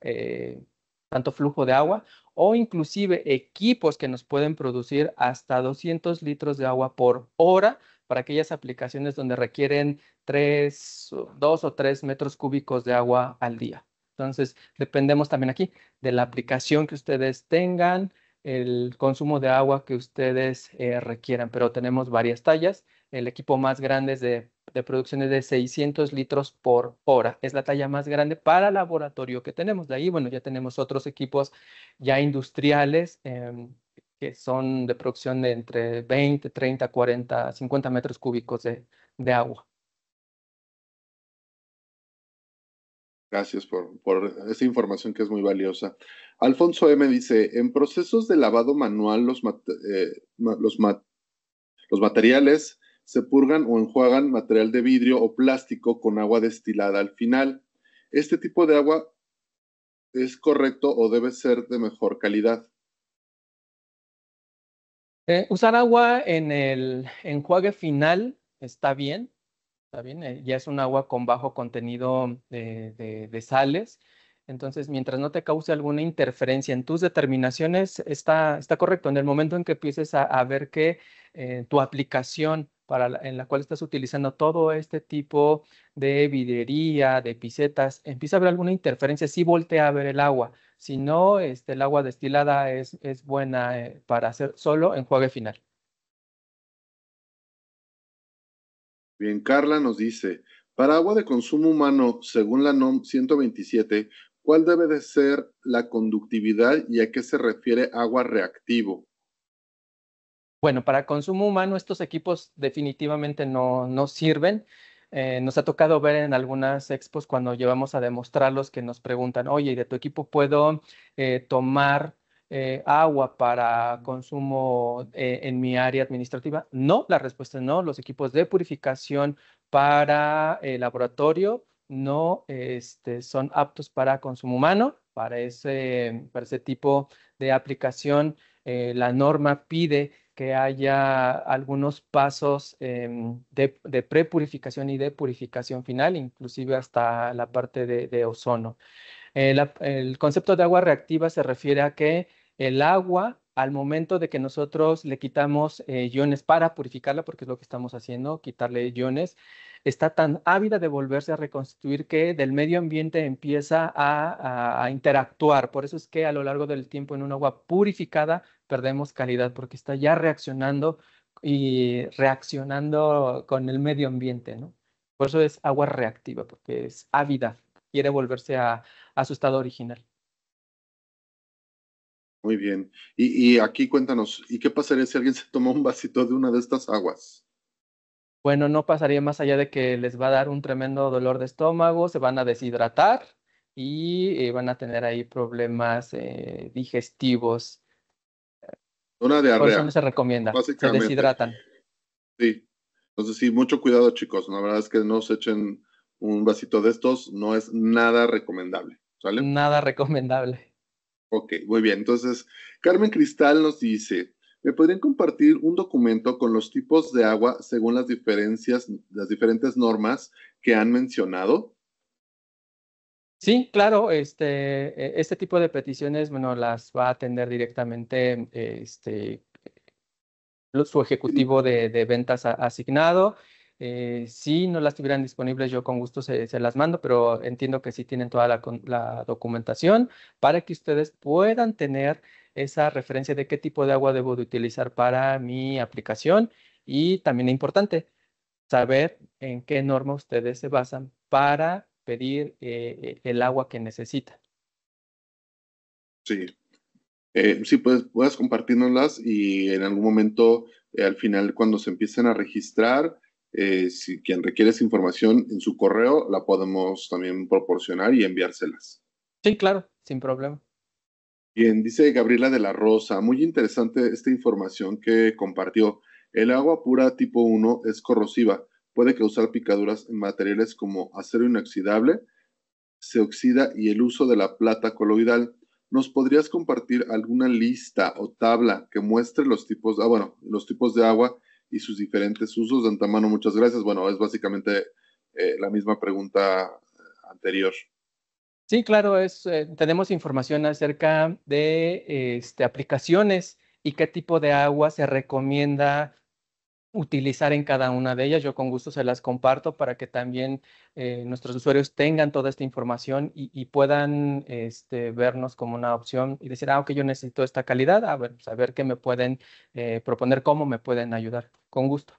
eh, tanto flujo de agua o inclusive equipos que nos pueden producir hasta 200 litros de agua por hora para aquellas aplicaciones donde requieren 3, 2 o 3 metros cúbicos de agua al día. Entonces, dependemos también aquí de la aplicación que ustedes tengan, el consumo de agua que ustedes eh, requieran, pero tenemos varias tallas. El equipo más grande es de de producción es de 600 litros por hora. Es la talla más grande para laboratorio que tenemos. De ahí, bueno, ya tenemos otros equipos ya industriales em, que son de producción de entre 20, 30, 40, 50 metros cúbicos de, agua. Gracias por, por esta información que es muy valiosa. Alfonso M. dice, en procesos de lavado manual, los, eh, los, los materiales se purgan o enjuagan material de vidrio o plástico con agua destilada al final. Este tipo de agua es correcto o debe ser de mejor calidad. Eh, usar agua en el enjuague final está bien, está bien, eh, ya es un agua con bajo contenido de, sales. Entonces, mientras no te cause alguna interferencia en tus determinaciones, está, está correcto. En el momento en que empieces a, ver que eh, tu aplicación en la cual estás utilizando todo este tipo de vidrería, de pisetas, empieza a haber alguna interferencia, Si voltea a ver el agua. Si no, este, el agua destilada es, buena eh, para hacer solo enjuague final. Bien, Carla nos dice, para agua de consumo humano, según la NOM 127, ¿cuál debe de ser la conductividad y a qué se refiere agua reactivo? Bueno, para consumo humano estos equipos definitivamente no, no sirven. Eh, nos ha tocado ver en algunas expos cuando llevamos a demostrarlos que nos preguntan, oye, ¿y de tu equipo puedo eh, tomar eh, agua para consumo en mi área administrativa? No, la respuesta es no. Los equipos de purificación para el laboratorio no este, son aptos para consumo humano. Para ese, para ese tipo de aplicación, la norma pide que haya algunos pasos em, de, prepurificación y de purificación final, inclusive hasta la parte de, ozono. Eh, el concepto de agua reactiva se refiere a que el agua, al momento de que nosotros le quitamos eh, iones para purificarla, porque es lo que estamos haciendo, quitarle iones, está tan ávida de volverse a reconstituir que del medio ambiente empieza a, interactuar. Por eso es que a lo largo del tiempo en un agua purificada perdemos calidad porque está ya reaccionando y reaccionando con el medio ambiente, Por eso es agua reactiva, porque es ávida, quiere volverse a, su estado original. Muy bien. Y, y, aquí cuéntanos, ¿y qué pasaría si alguien se tomó un vasito de una de estas aguas? bueno, no pasaría más allá de que les va a dar un tremendo dolor de estómago, se van a deshidratar y eh, van a tener ahí problemas eh, digestivos. Una diarrea. Por eso no se recomienda. Se deshidratan. Sí. Entonces, sí, mucho cuidado, chicos. La verdad es que no se echen un vasito de estos. No es nada recomendable. ¿Sale? Nada recomendable. Ok, muy bien. Entonces, Carmen Cristal nos dice, ¿Me podrían compartir un documento con los tipos de agua según las diferencias, las diferentes normas que han mencionado? Sí, claro, este, e, este tipo de peticiones, bueno, las va a atender directamente este, su ejecutivo de, ventas asignado. Eh, si no las tuvieran disponibles, yo con gusto se, las mando, pero entiendo que sí tienen toda la documentación para que ustedes puedan tener esa referencia de qué tipo de agua debo de utilizar para mi aplicación y también es importante saber en qué norma ustedes se basan para pedir eh, e, el agua que necesitan. Sí. Eh, sí, pues puedes compartirnoslas y en algún momento, eh, al final, cuando se empiecen a registrar, eh, si quien requiere esa información en su correo, la podemos también proporcionar y enviárselas. Sí, claro, sin problema. Bien, dice Gabriela de la Rosa, muy interesante esta información que compartió. El agua pura tipo 1 es corrosiva, puede causar picaduras en materiales como acero inoxidable, se oxida y el uso de la plata coloidal. ¿Nos podrías compartir alguna lista o tabla que muestre los tipos, ah, bueno, los tipos de agua y sus diferentes usos? De antemano, muchas gracias. Bueno, es básicamente eh, la misma pregunta eh, anterior. Sí, claro, es, eh, tenemos información acerca de eh, este, aplicaciones y qué tipo de agua se recomienda utilizar en cada una de ellas. Yo con gusto se las comparto para que también eh, nuestros usuarios tengan toda esta información y, puedan este, vernos como una opción y decir, ah, ok, yo necesito esta calidad, a ver, saber pues, qué me pueden proponer, cómo me pueden ayudar. Con gusto.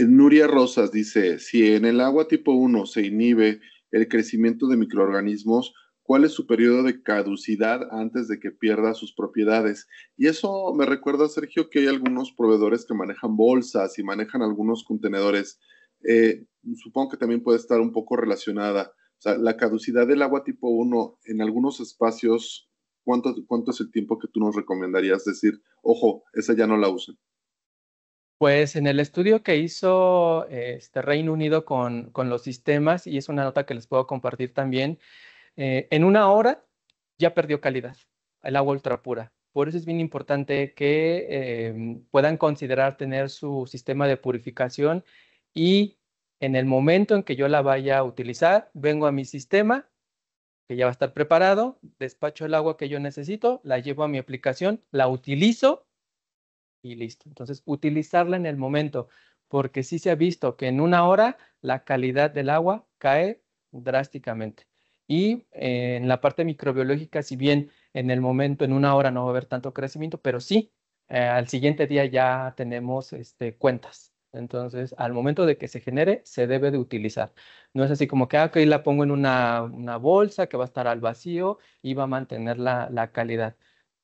Nuria Rosas dice, si en el agua tipo 1 se inhibe el crecimiento de microorganismos, cuál es su periodo de caducidad antes de que pierda sus propiedades. Y eso me recuerda, Sergio, que hay algunos proveedores que manejan bolsas y manejan algunos contenedores. Eh, supongo que también puede estar un poco relacionada. O sea, la caducidad del agua tipo 1 en algunos espacios, ¿cuánto, cuánto es el tiempo que tú nos recomendarías decir, ojo, esa ya no la usen? Pues en el estudio que hizo este Reino Unido con, los sistemas, y es una nota que les puedo compartir también, eh, en una hora ya perdió calidad el agua ultrapura. Por eso es bien importante que em, puedan considerar tener su sistema de purificación y en el momento en que yo la vaya a utilizar, vengo a mi sistema, que ya va a estar preparado, despacho el agua que yo necesito, la llevo a mi aplicación, la utilizo y listo. Entonces, utilizarla en el momento, porque sí se ha visto que en una hora la calidad del agua cae drásticamente. Y eh, en la parte microbiológica, si bien en el momento, en una hora no va a haber tanto crecimiento, pero sí, eh, al siguiente día ya tenemos este, cuentas. Entonces, al momento de que se genere, se debe de utilizar. No es así como que, ah, la pongo en una, bolsa que va a estar al vacío y va a mantener la, la calidad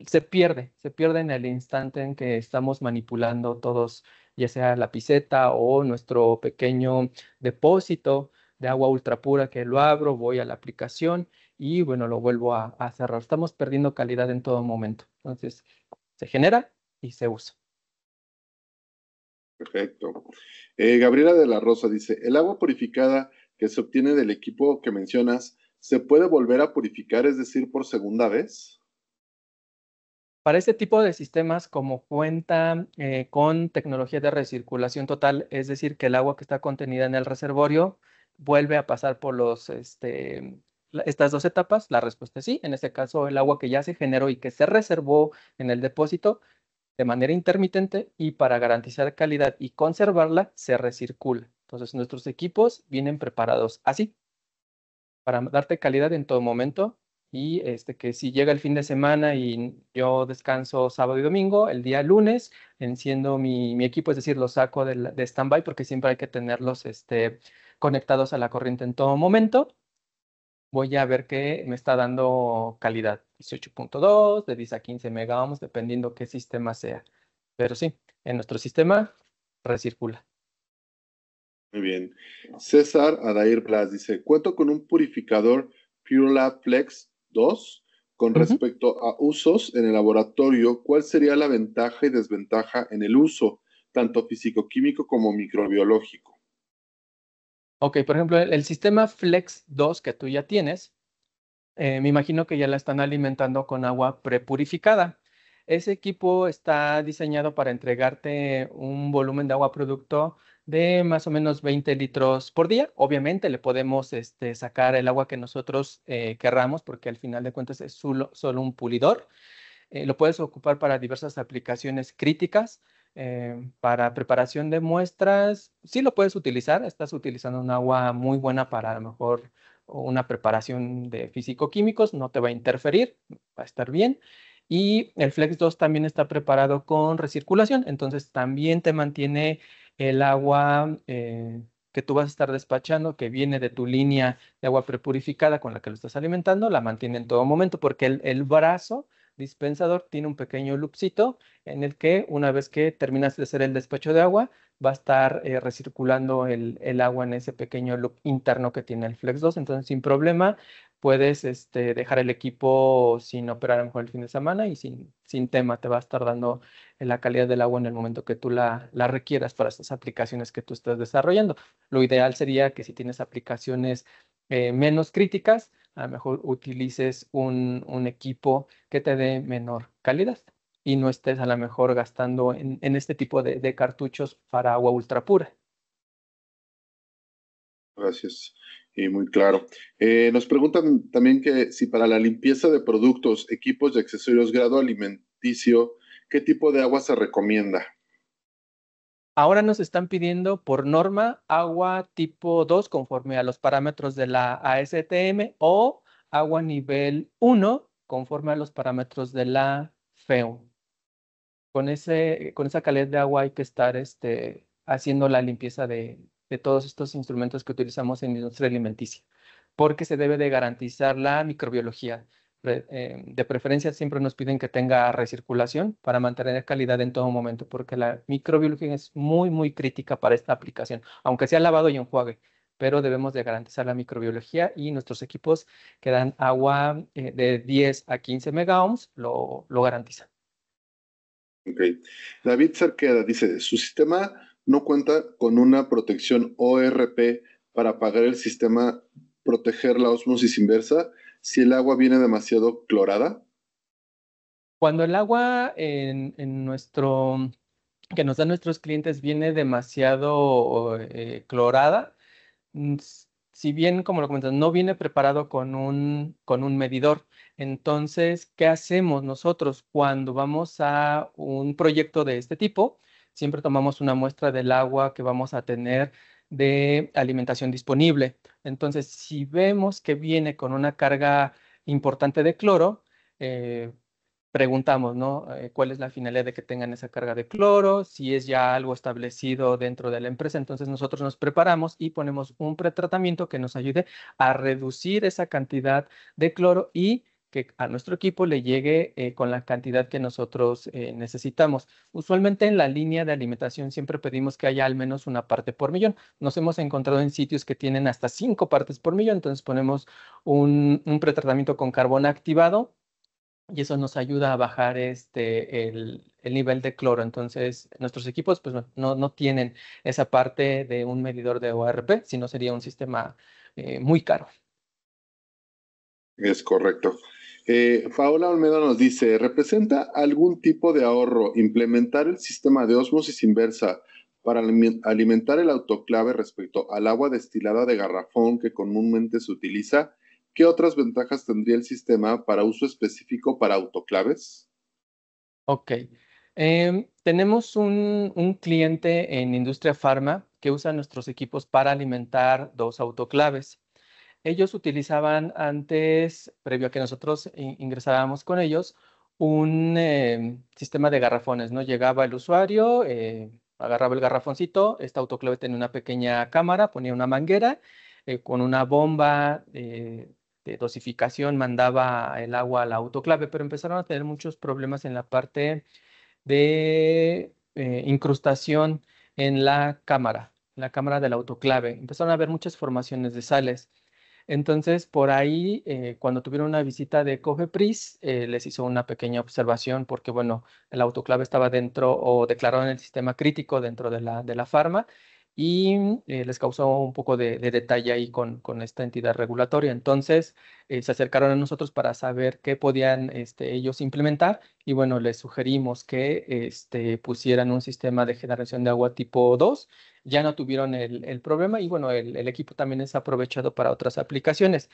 se pierde, se pierde en el instante en que estamos manipulando todos, ya sea la piseta o nuestro pequeño depósito de agua ultra pura que lo abro, voy a la aplicación y bueno, lo vuelvo a, cerrar. Estamos perdiendo calidad en todo momento. Entonces, se genera y se usa. Perfecto. Eh, Gabriela de la Rosa dice, el agua purificada que se obtiene del equipo que mencionas, ¿se puede volver a purificar, es decir, por segunda vez? Para este tipo de sistemas, como cuenta eh, con tecnología de recirculación total, es decir, que el agua que está contenida en el reservorio vuelve a pasar por este, estas dos etapas, la respuesta es sí. En este caso, el agua que ya se generó y que se reservó en el depósito de manera intermitente y para garantizar calidad y conservarla, se recircula. Entonces, nuestros equipos vienen preparados así, para darte calidad en todo momento, y este, que si llega el fin de semana y yo descanso sábado y domingo, el día lunes enciendo mi, mi equipo, es decir, lo saco de, stand-by porque siempre hay que tenerlos este, conectados a la corriente en todo momento. Voy a ver que me está dando calidad 18.2, de 10 a 15 megaohms, dependiendo qué sistema sea. Pero sí, en nuestro sistema recircula. Muy bien. César Adair Blas dice, cuento con un purificador PureLab Flex Dos, con respecto a usos en el laboratorio, ¿cuál sería la ventaja y desventaja en el uso, tanto físico-químico como microbiológico? Ok, por ejemplo, el, sistema Flex 2 que tú ya tienes, eh, me imagino que ya la están alimentando con agua prepurificada. Ese equipo está diseñado para entregarte un volumen de agua producto de más o menos 20 litros por día. Obviamente le podemos este, sacar el agua que nosotros eh, querramos porque al final de cuentas es solo, un pulidor. Eh, lo puedes ocupar para diversas aplicaciones críticas, eh, para preparación de muestras. Sí lo puedes utilizar, estás utilizando un agua muy buena para a lo mejor una preparación de físico-químicos, no te va a interferir, va a estar bien. Y el Flex 2 también está preparado con recirculación, entonces también te mantiene el agua eh, que tú vas a estar despachando, que viene de tu línea de agua prepurificada con la que lo estás alimentando, la mantiene en todo momento, porque el, brazo dispensador tiene un pequeño loopcito en el que una vez que terminas de hacer el despacho de agua, va a estar eh, recirculando el, el, agua en ese pequeño loop interno que tiene el Flex 2. Entonces, sin problema, puedes este, dejar el equipo sin operar a lo mejor el fin de semana y sin, sin tema, te va a estar dando la calidad del agua en el momento que tú la, requieras para esas aplicaciones que tú estás desarrollando. Lo ideal sería que si tienes aplicaciones eh, menos críticas, a lo mejor utilices un, equipo que te dé menor calidad y no estés a lo mejor gastando en, este tipo de, de cartuchos para agua ultra pura. Gracias. Y muy claro. Eh, nos preguntan también que si para la limpieza de productos, equipos y accesorios grado alimenticio, ¿qué tipo de agua se recomienda? Ahora nos están pidiendo por norma agua tipo 2 conforme a los parámetros de la ASTM o agua nivel 1 conforme a los parámetros de la FEO. Con, ese, con esa calidad de agua hay que estar este, haciendo la limpieza de, de todos estos instrumentos que utilizamos en la industria alimenticia, porque se debe de garantizar la microbiología. Eh, de preferencia siempre nos piden que tenga recirculación para mantener calidad en todo momento, porque la microbiología es muy, muy crítica para esta aplicación, aunque sea lavado y enjuague, pero debemos de garantizar la microbiología y nuestros equipos que dan agua eh, de 10 a 15 megaohms lo, lo garantizan. Okay. David Cerqueda dice, su sistema no cuenta con una protección ORP para apagar el sistema, proteger la osmosis inversa si el agua viene demasiado clorada? Cuando el agua en, nuestro que nos dan nuestros clientes viene demasiado eh, clorada, mm, si bien, como lo comentas, no viene preparado con un medidor. Entonces, ¿qué hacemos nosotros cuando vamos a un proyecto de este tipo? siempre tomamos una muestra del agua que vamos a tener de alimentación disponible. Entonces, si vemos que viene con una carga importante de cloro, eh, preguntamos, ¿no? Eh, ¿Cuál es la finalidad de que tengan esa carga de cloro? Si es ya algo establecido dentro de la empresa, entonces nosotros nos preparamos y ponemos un pretratamiento que nos ayude a reducir esa cantidad de cloro y que a nuestro equipo le llegue eh, con la cantidad que nosotros eh, necesitamos. Usualmente en la línea de alimentación siempre pedimos que haya al menos una parte por millón. Nos hemos encontrado en sitios que tienen hasta cinco partes por millón, entonces ponemos un, pretratamiento con carbón activado y eso nos ayuda a bajar este, el, nivel de cloro. Entonces, nuestros equipos pues, no, tienen esa parte de un medidor de ORP, sino sería un sistema eh, muy caro. Es correcto. Eh, Paola Olmedo nos dice, ¿representa algún tipo de ahorro implementar el sistema de osmosis inversa para alimentar el autoclave respecto al agua destilada de garrafón que comúnmente se utiliza? ¿Qué otras ventajas tendría el sistema para uso específico para autoclaves? Ok. Em, tenemos un, cliente en industria Pharma que usa nuestros equipos para alimentar dos autoclaves. Ellos utilizaban antes, previo a que nosotros ingresáramos con ellos, un eh, sistema de garrafones, Llegaba el usuario, eh, agarraba el garrafoncito, esta autoclave tenía una pequeña cámara, ponía una manguera, eh, con una bomba de dosificación mandaba el agua a la autoclave, pero empezaron a tener muchos problemas en la parte de incrustación en la cámara, la cámara de la autoclave. Empezaron a haber muchas formaciones de sales. Entonces, por ahí, eh, cuando tuvieron una visita de COFEPRIS, eh, les hizo una pequeña observación porque, bueno, el autoclave estaba dentro o declarado en el sistema crítico dentro de la, de la farma y mm, eh, les causó un poco de, detalle ahí con, esta entidad regulatoria. Entonces, eh, se acercaron a nosotros para saber qué podían este, ellos implementar y bueno, les sugerimos que este, pusieran un sistema de generación de agua tipo 2. Ya no tuvieron el, problema y bueno, el, el, equipo también es aprovechado para otras aplicaciones.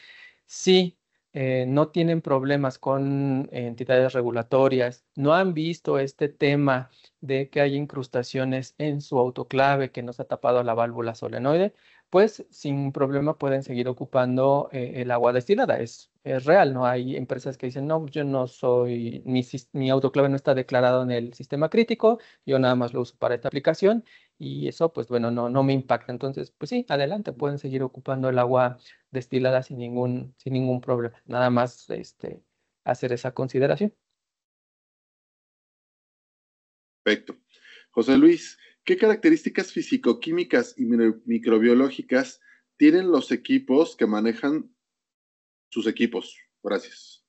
Sí, eh, no tienen problemas con entidades regulatorias, no han visto este tema de que hay incrustaciones en su autoclave que nos se ha tapado la válvula solenoide, pues sin problema pueden seguir ocupando eh, el agua destilada. Es, es, real, ¿no? Hay empresas que dicen, no, yo no soy, mi, mi autoclave no está declarado en el sistema crítico, yo nada más lo uso para esta aplicación y eso pues bueno, no, no me impacta. Entonces, pues sí, adelante, pueden seguir ocupando el agua destilada sin ningún, sin ningún problema. Nada más este, hacer esa consideración. Perfecto. José Luis, ¿qué características fisicoquímicas y microbiológicas tienen los equipos que manejan sus equipos? Gracias.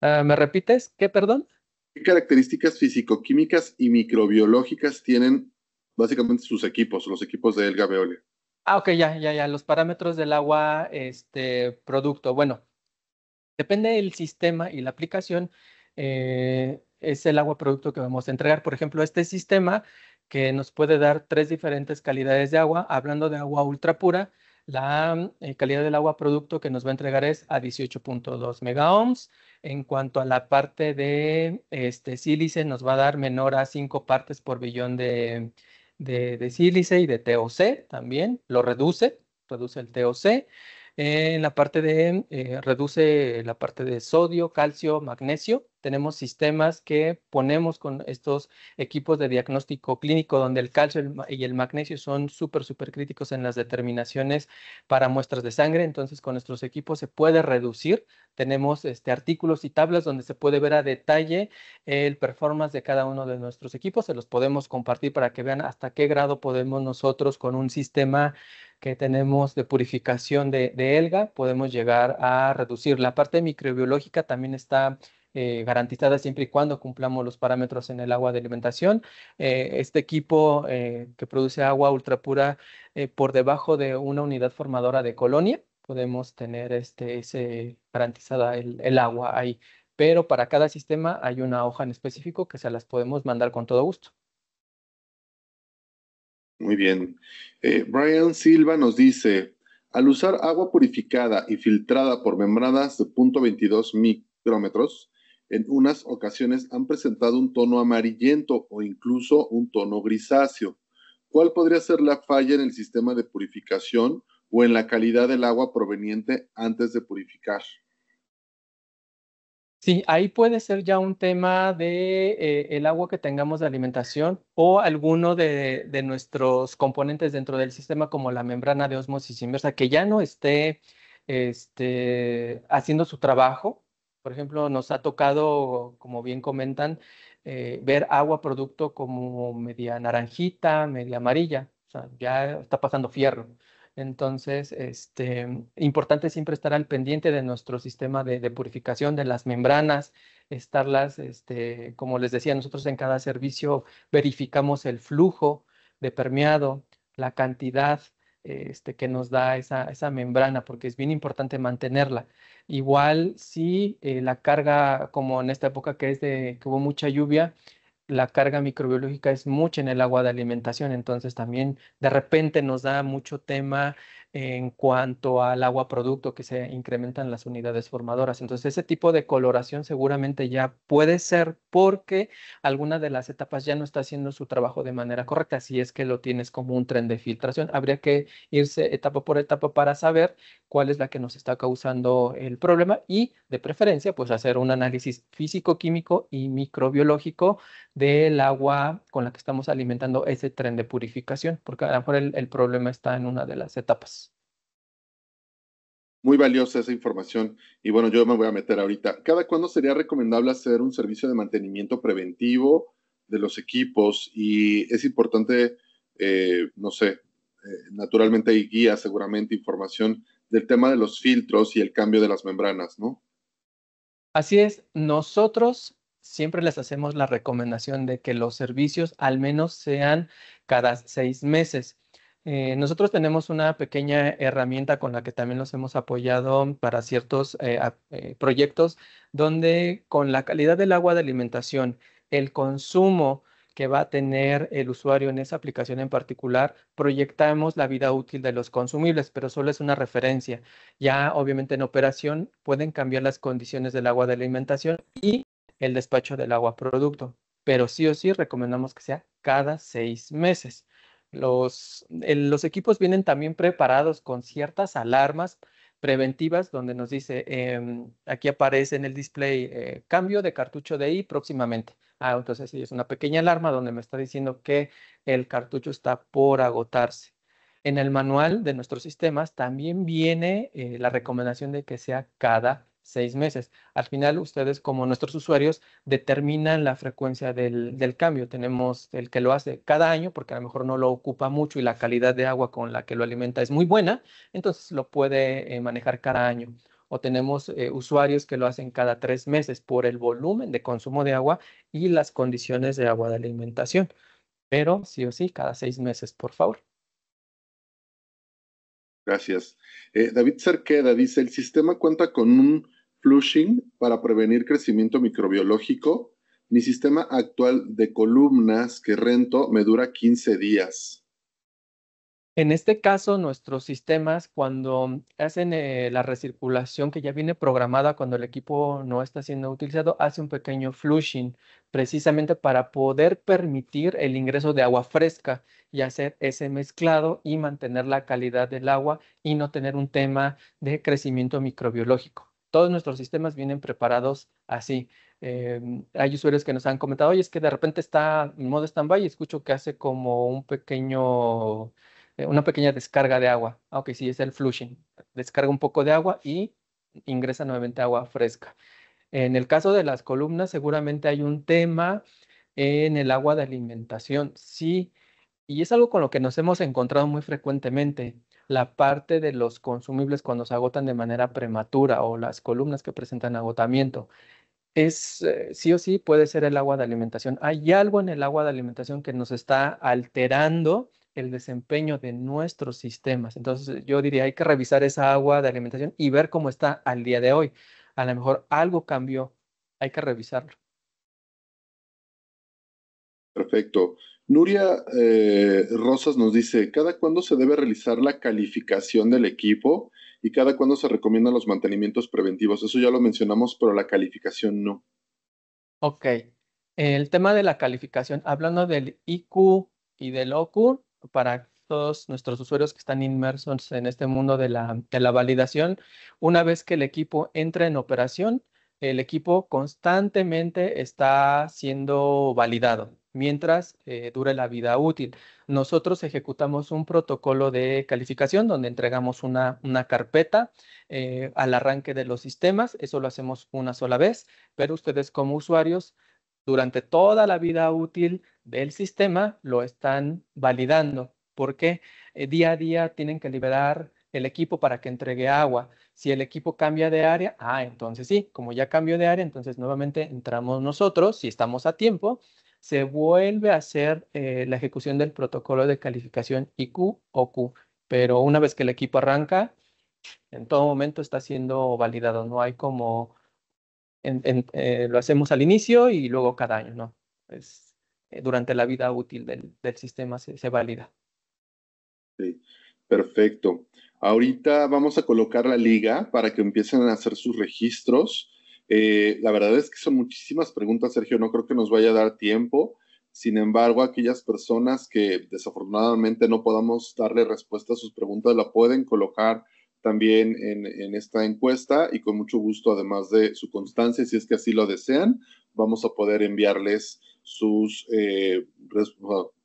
Ah, ¿Me repites? ¿Qué, perdón? ¿Qué características físico-químicas y microbiológicas tienen básicamente sus equipos, los equipos de Elga Veolia. Ah, ok, ya, ya, ya. Los parámetros del agua, este producto. Bueno, depende del sistema y la aplicación, eh, es el agua producto que vamos a entregar. Por ejemplo, este sistema que nos puede dar tres diferentes calidades de agua. Hablando de agua ultra pura, la eh, calidad del agua producto que nos va a entregar es a 18.2 megaohms. En cuanto a la parte de este sílice, nos va a dar menor a cinco partes por billón de de, sílice y de TOC también, lo reduce, reduce el TOC. Eh, en la parte de, eh, reduce la parte de sodio, calcio, magnesio tenemos sistemas que ponemos con estos equipos de diagnóstico clínico donde el calcio y el magnesio son súper, súper críticos en las determinaciones para muestras de sangre. Entonces, con nuestros equipos se puede reducir. Tenemos este, artículos y tablas donde se puede ver a detalle el performance de cada uno de nuestros equipos. Se los podemos compartir para que vean hasta qué grado podemos nosotros con un sistema que tenemos de purificación de, de ELGA, podemos llegar a reducir. La parte microbiológica también está eh, garantizada siempre y cuando cumplamos los parámetros en el agua de alimentación. Eh, este equipo eh, que produce agua ultra pura por debajo de una unidad formadora de colonia, podemos tener este, ese, garantizada el, agua ahí. Pero para cada sistema hay una hoja en específico que se las podemos mandar con todo gusto. Muy bien. Brian Silva nos dice, al usar agua purificada y filtrada por membranas de 0.22 micrómetros, en unas ocasiones han presentado un tono amarillento o incluso un tono grisáceo. ¿Cuál podría ser la falla en el sistema de purificación o en la calidad del agua proveniente antes de purificar? Sí, ahí puede ser ya un tema de eh, el agua que tengamos de alimentación o alguno de, nuestros componentes dentro del sistema como la membrana de osmosis inversa que ya no esté este, haciendo su trabajo por ejemplo, nos ha tocado, como bien comentan, eh, ver agua producto como media naranjita, media amarilla, o sea, ya está pasando fierro. Entonces, este, importante siempre estar al pendiente de nuestro sistema de, purificación, de las membranas, estarlas, este, como les decía, nosotros en cada servicio verificamos el flujo de permeado, la cantidad, este, que nos da esa, membrana, porque es bien importante mantenerla. Igual si eh, la carga, como en esta época que es de que hubo mucha lluvia, la carga microbiológica es mucha en el agua de alimentación, entonces también de repente nos da mucho tema en cuanto al agua producto, que se incrementan las unidades formadoras. Entonces, ese tipo de coloración seguramente ya puede ser porque alguna de las etapas ya no está haciendo su trabajo de manera correcta, si es que lo tienes como un tren de filtración. Habría que irse etapa por etapa para saber cuál es la que nos está causando el problema y, de preferencia, pues hacer un análisis físico-químico y microbiológico del agua con la que estamos alimentando ese tren de purificación, porque a lo mejor el, el problema está en una de las etapas. Muy valiosa esa información. Y bueno, yo me voy a meter ahorita. ¿Cada cuándo sería recomendable hacer un servicio de mantenimiento preventivo de los equipos? Y es importante, eh, no sé, eh, naturalmente hay guía, seguramente información del tema de los filtros y el cambio de las membranas, ¿no? Así es, nosotros siempre les hacemos la recomendación de que los servicios al menos sean cada seis meses. Eh, nosotros tenemos una pequeña herramienta con la que también nos hemos apoyado para ciertos eh, eh, proyectos donde con la calidad del agua de alimentación, el consumo que va a tener el usuario en esa aplicación en particular, proyectamos la vida útil de los consumibles, pero solo es una referencia. Ya obviamente en operación pueden cambiar las condiciones del agua de alimentación y el despacho del agua producto, pero sí o sí recomendamos que sea cada seis meses. Los, equipos vienen también preparados con ciertas alarmas preventivas donde nos dice, em, aquí aparece en el display eh, cambio de cartucho de I próximamente. Ah, entonces sí, es una pequeña alarma donde me está diciendo que el cartucho está por agotarse. En el manual de nuestros sistemas también viene eh, la recomendación de que sea cada seis meses. Al final, ustedes como nuestros usuarios determinan la frecuencia del, cambio. Tenemos el que lo hace cada año porque a lo mejor no lo ocupa mucho y la calidad de agua con la que lo alimenta es muy buena, entonces lo puede eh, manejar cada año. O tenemos eh, usuarios que lo hacen cada tres meses por el volumen de consumo de agua y las condiciones de agua de alimentación. Pero sí o sí, cada seis meses, por favor. Gracias. Eh, David Cerqueda dice, el sistema cuenta con un flushing para prevenir crecimiento microbiológico. Mi sistema actual de columnas que rento me dura 15 días. En este caso, nuestros sistemas, cuando hacen eh, la recirculación que ya viene programada cuando el equipo no está siendo utilizado, hace un pequeño flushing, precisamente para poder permitir el ingreso de agua fresca y hacer ese mezclado y mantener la calidad del agua y no tener un tema de crecimiento microbiológico. Todos nuestros sistemas vienen preparados así. Em, hay usuarios que nos han comentado, oye, es que de repente está en modo stand-by y escucho que hace como un pequeño eh, una pequeña descarga de agua. aunque ah, sí, es el flushing. Descarga un poco de agua y ingresa nuevamente agua fresca. En el caso de las columnas, seguramente hay un tema en el agua de alimentación. Sí, y es algo con lo que nos hemos encontrado muy frecuentemente, la parte de los consumibles cuando se agotan de manera prematura o las columnas que presentan agotamiento. Es eh, sí o sí puede ser el agua de alimentación. Hay algo en el agua de alimentación que nos está alterando el desempeño de nuestros sistemas. Entonces yo diría, hay que revisar esa agua de alimentación y ver cómo está al día de hoy. A lo mejor algo cambió, hay que revisarlo. Perfecto. Nuria eh, Rosas nos dice, ¿cada cuándo se debe realizar la calificación del equipo y cada cuándo se recomiendan los mantenimientos preventivos? Eso ya lo mencionamos, pero la calificación no. Ok. El tema de la calificación, hablando del IQ y del OQ, para todos nuestros usuarios que están inmersos en este mundo de la, validación, una vez que el equipo entra en operación, el equipo constantemente está siendo validado mientras eh, dure la vida útil. Nosotros ejecutamos un protocolo de calificación donde entregamos una, carpeta eh, al arranque de los sistemas. Eso lo hacemos una sola vez, pero ustedes como usuarios durante toda la vida útil del sistema lo están validando, porque eh, día a día tienen que liberar el equipo para que entregue agua. Si el equipo cambia de área, ah, entonces sí, como ya cambió de área, entonces nuevamente entramos nosotros, si estamos a tiempo, se vuelve a hacer eh, la ejecución del protocolo de calificación IQ o Q, pero una vez que el equipo arranca, en todo momento está siendo validado, no hay como eh, lo hacemos al inicio y luego cada año, ¿no? Es, eh, durante la vida útil del, sistema se, valida. Sí, perfecto. Ahorita vamos a colocar la liga para que empiecen a hacer sus registros. Eh, la verdad es que son muchísimas preguntas, Sergio. No creo que nos vaya a dar tiempo. Sin embargo, aquellas personas que desafortunadamente no podamos darle respuesta a sus preguntas la pueden colocar también en, esta encuesta y con mucho gusto, además de su constancia, si es que así lo desean, vamos a poder enviarles sus eh,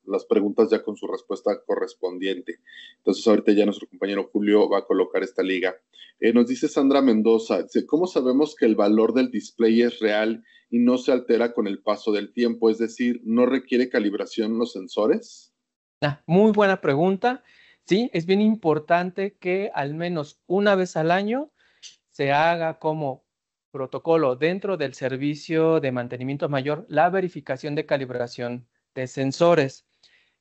las preguntas ya con su respuesta correspondiente. Entonces ahorita ya nuestro compañero Julio va a colocar esta liga. Eh, nos dice Sandra Mendoza, ¿cómo sabemos que el valor del display es real y no se altera con el paso del tiempo? Es decir, ¿no requiere calibración los sensores? Ah, muy buena pregunta. Sí, es bien importante que al menos una vez al año se haga como protocolo dentro del servicio de mantenimiento mayor la verificación de calibración de sensores.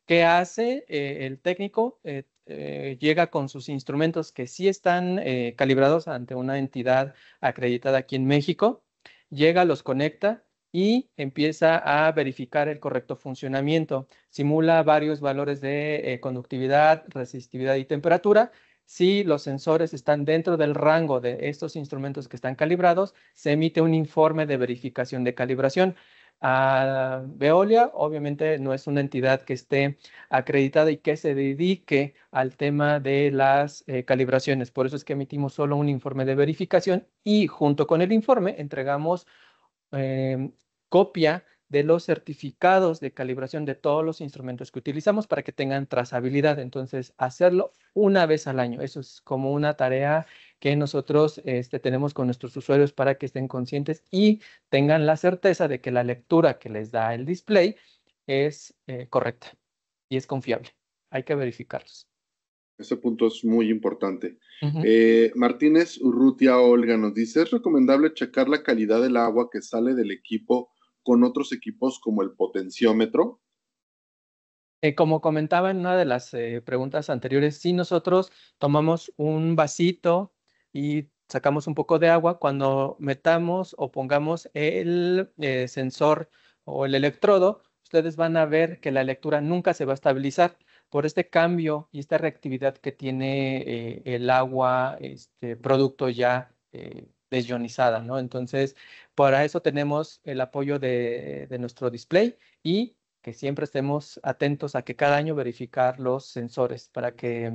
¿Qué hace eh, el técnico? Eh, eh, llega con sus instrumentos que sí están calibrados ante una entidad acreditada aquí en México, llega, los conecta y empieza a verificar el correcto funcionamiento. Simula varios valores de eh, conductividad, resistividad y temperatura. Si los sensores están dentro del rango de estos instrumentos que están calibrados, se emite un informe de verificación de calibración. A ah, Veolia, obviamente, no es una entidad que esté acreditada y que se dedique al tema de las eh, calibraciones. Por eso es que emitimos solo un informe de verificación y junto con el informe entregamos em, copia de los certificados de calibración de todos los instrumentos que utilizamos para que tengan trazabilidad. Entonces, hacerlo una vez al año. Eso es como una tarea que nosotros este, tenemos con nuestros usuarios para que estén conscientes y tengan la certeza de que la lectura que les da el display es eh, correcta y es confiable. Hay que verificarlos. Ese punto es muy importante. Eh, Martínez Urrutia Olga nos dice, ¿es recomendable checar la calidad del agua que sale del equipo? con otros equipos como el potenciómetro? Eh, como comentaba en una de las eh, preguntas anteriores, si nosotros tomamos un vasito y sacamos un poco de agua, cuando metamos o pongamos el eh, sensor o el electrodo, ustedes van a ver que la lectura nunca se va a estabilizar por este cambio y esta reactividad que tiene el agua, este producto ya desionizada, ¿no? Entonces, para eso tenemos el apoyo de, nuestro display y que siempre estemos atentos a que cada año verificar los sensores para que eh,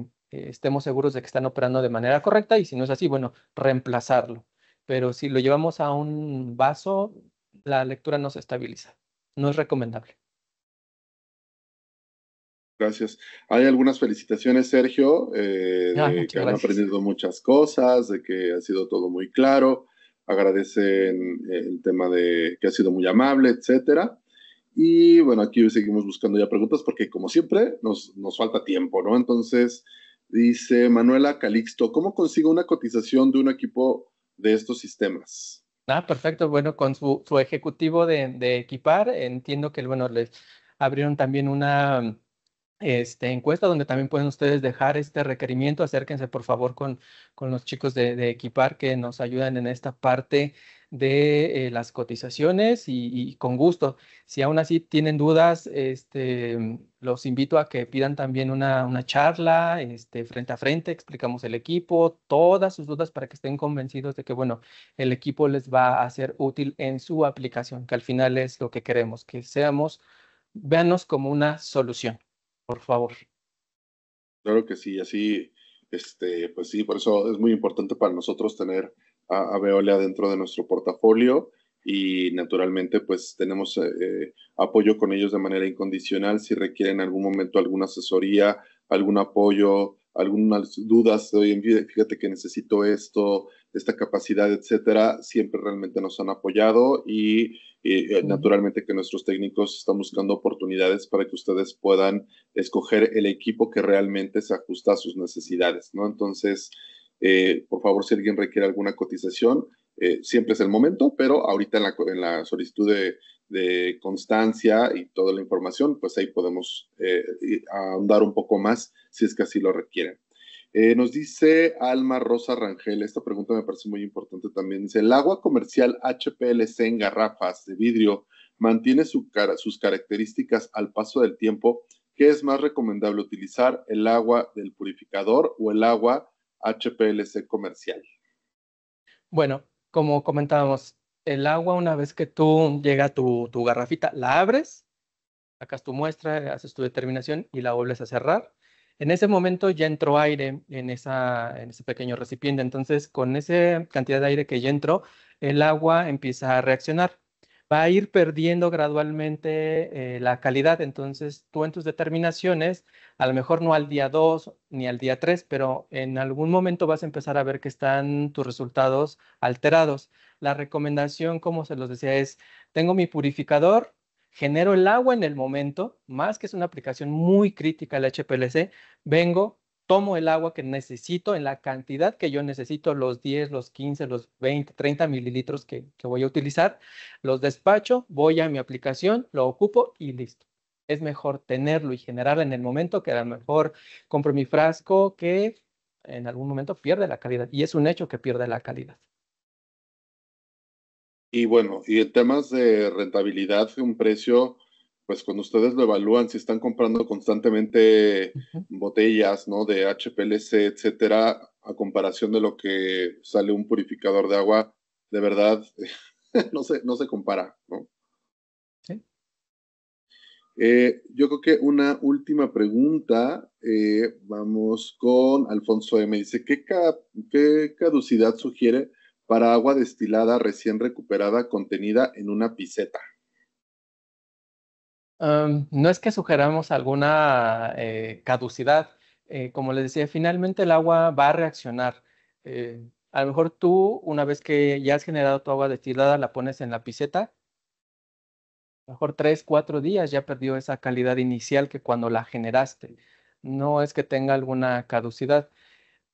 estemos seguros de que están operando de manera correcta y si no es así, bueno, reemplazarlo. Pero si lo llevamos a un vaso, la lectura no se estabiliza. No es recomendable. Gracias. Hay algunas felicitaciones, Sergio, eh, ah, de que han aprendido muchas cosas, de que ha sido todo muy claro, agradecen eh, el tema de que ha sido muy amable, etcétera. Y bueno, aquí seguimos buscando ya preguntas porque como siempre nos, nos falta tiempo, ¿no? Entonces, dice Manuela Calixto, ¿cómo consigo una cotización de un equipo de estos sistemas? Ah, perfecto. Bueno, con su, su ejecutivo de, de, equipar, entiendo que, bueno, les abrieron también una este, encuesta donde también pueden ustedes dejar este requerimiento. Acérquense por favor con, los chicos de, Equipar que nos ayudan en esta parte de eh, las cotizaciones y, con gusto. Si aún así tienen dudas, este, mm, los invito a que pidan también una, charla este, frente a frente, explicamos el equipo, todas sus dudas para que estén convencidos de que, bueno, el equipo les va a ser útil en su aplicación, que al final es lo que queremos, que seamos, véanos como una solución por favor. Claro que sí, así, este, pues sí, por eso es muy importante para nosotros tener a, Veolia dentro de nuestro portafolio y naturalmente pues tenemos eh, eh, apoyo con ellos de manera incondicional si requieren en algún momento alguna asesoría, algún apoyo algunas dudas, hoy en día fíjate que necesito esto, esta capacidad, etcétera, siempre realmente nos han apoyado y, eh, naturalmente que nuestros técnicos están buscando oportunidades para que ustedes puedan escoger el equipo que realmente se ajusta a sus necesidades, ¿no? Entonces, eh, por favor, si alguien requiere alguna cotización, eh, siempre es el momento, pero ahorita en la, solicitud de, constancia y toda la información, pues ahí podemos eh, ahondar un poco más si es que así lo requieren. Eh, nos dice Alma Rosa Rangel, esta pregunta me parece muy importante también. Dice, ¿el agua comercial HPLC en garrafas de vidrio mantiene sus características al paso del tiempo? ¿Qué es más recomendable utilizar, el agua del purificador o el agua HPLC comercial? Bueno, como comentábamos, el agua, una vez que tú llega tu, tu garrafita, la abres, sacas tu muestra, haces tu determinación y la vuelves a cerrar. En ese momento ya entró aire en, esa, en ese pequeño recipiente. Entonces, con esa cantidad de aire que ya entró, el agua empieza a reaccionar va a ir perdiendo gradualmente eh, la calidad. Entonces, tú en tus determinaciones, a lo mejor no al día 2 ni al día 3, pero en algún momento vas a empezar a ver que están tus resultados alterados. La recomendación, como se los decía, es, tengo mi purificador, genero el agua en el momento, más que es una aplicación muy crítica la HPLC, vengo, tomo el agua que necesito en la cantidad que yo necesito, los 10, los 15, los 20, 30 mililitros que, voy a utilizar, los despacho, voy a mi aplicación, lo ocupo y listo. Es mejor tenerlo y generarlo en el momento que a lo mejor compro mi frasco que en algún momento pierde la calidad y es un hecho que pierde la calidad. Y bueno, y en temas de rentabilidad, un precio pues cuando ustedes lo evalúan, si están comprando constantemente botellas, De HPLC, etcétera, a comparación de lo que sale un purificador de agua, de verdad, [LAUGHS] no, se, no se compara, ¿no? Eh, yo creo que una última pregunta, eh, vamos con Alfonso M. Dice, ¿qué, ¿qué caducidad sugiere para agua destilada recién recuperada contenida en una piseta? no es que sugeramos alguna eh, caducidad. Eh, como les decía, finalmente el agua va a reaccionar. Eh, a lo mejor tú, una vez que ya has generado tu agua destilada, la pones en la piseta. A lo mejor tres, cuatro días ya perdió esa calidad inicial que cuando la generaste. No es que tenga alguna caducidad.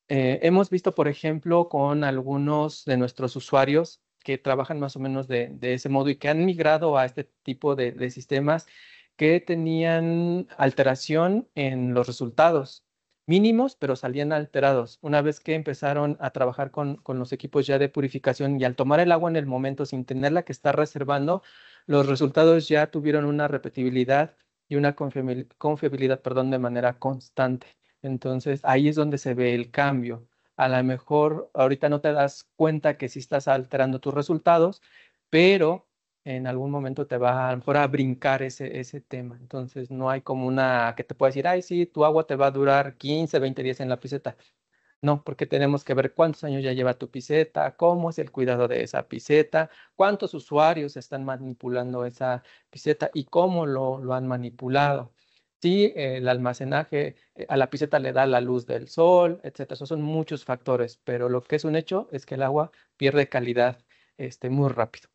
hemos visto, por ejemplo, con algunos de nuestros usuarios que trabajan más o menos de, ese modo y que han migrado a este tipo de sistemas, que tenían alteración en los resultados mínimos, pero salían alterados. Una vez que empezaron a trabajar con, los equipos ya de purificación y al tomar el agua en el momento sin tenerla que estar reservando, los resultados ya tuvieron una repetibilidad y una confiabilidad, perdón, de manera constante. Entonces ahí es donde se ve el cambio. A lo mejor ahorita no te das cuenta que sí estás alterando tus resultados, pero en algún momento te va a, a brincar ese, ese tema. Entonces no hay como una que te pueda decir, ay, sí, tu agua te va a durar 15, 20 días en la piseta. No, porque tenemos que ver cuántos años ya lleva tu piseta, cómo es el cuidado de esa piseta, cuántos usuarios están manipulando esa piseta y cómo lo, lo han manipulado. Sí, el almacenaje eh, a la piseta le da la luz del sol, etcétera. Esos son muchos factores, pero lo que es un hecho es que el agua pierde calidad este, muy rápido.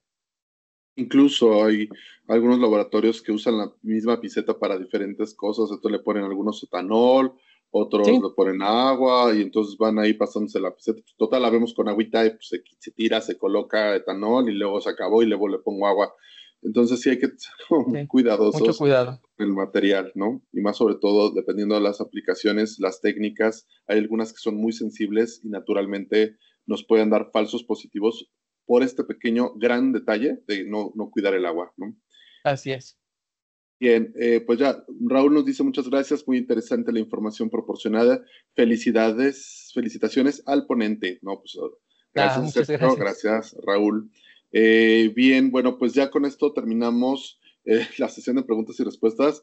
Incluso hay algunos laboratorios que usan la misma piseta para diferentes cosas, entonces le ponen algunos etanol, otros le ponen agua y entonces van ahí pasándose la piseta. total, la vemos con agüita y pues, se, tira, se coloca etanol y luego se acabó y luego le pongo agua. Entonces sí hay que ser [LAUGHS] muy cuidadosos cuidado. con el material, ¿no? Y más sobre todo, dependiendo de las aplicaciones, las técnicas, hay algunas que son muy sensibles y naturalmente nos pueden dar falsos positivos por este pequeño gran detalle de no, no cuidar el agua. ¿no? Así es. Bien, eh, pues ya, Raúl nos dice muchas gracias, muy interesante la información proporcionada. Felicidades, felicitaciones al ponente. No, pues oh, ah, gracias, gracias. Raúl. Eh, bien, bueno, pues ya con esto terminamos eh, [LAUGHS] la sesión de preguntas y respuestas.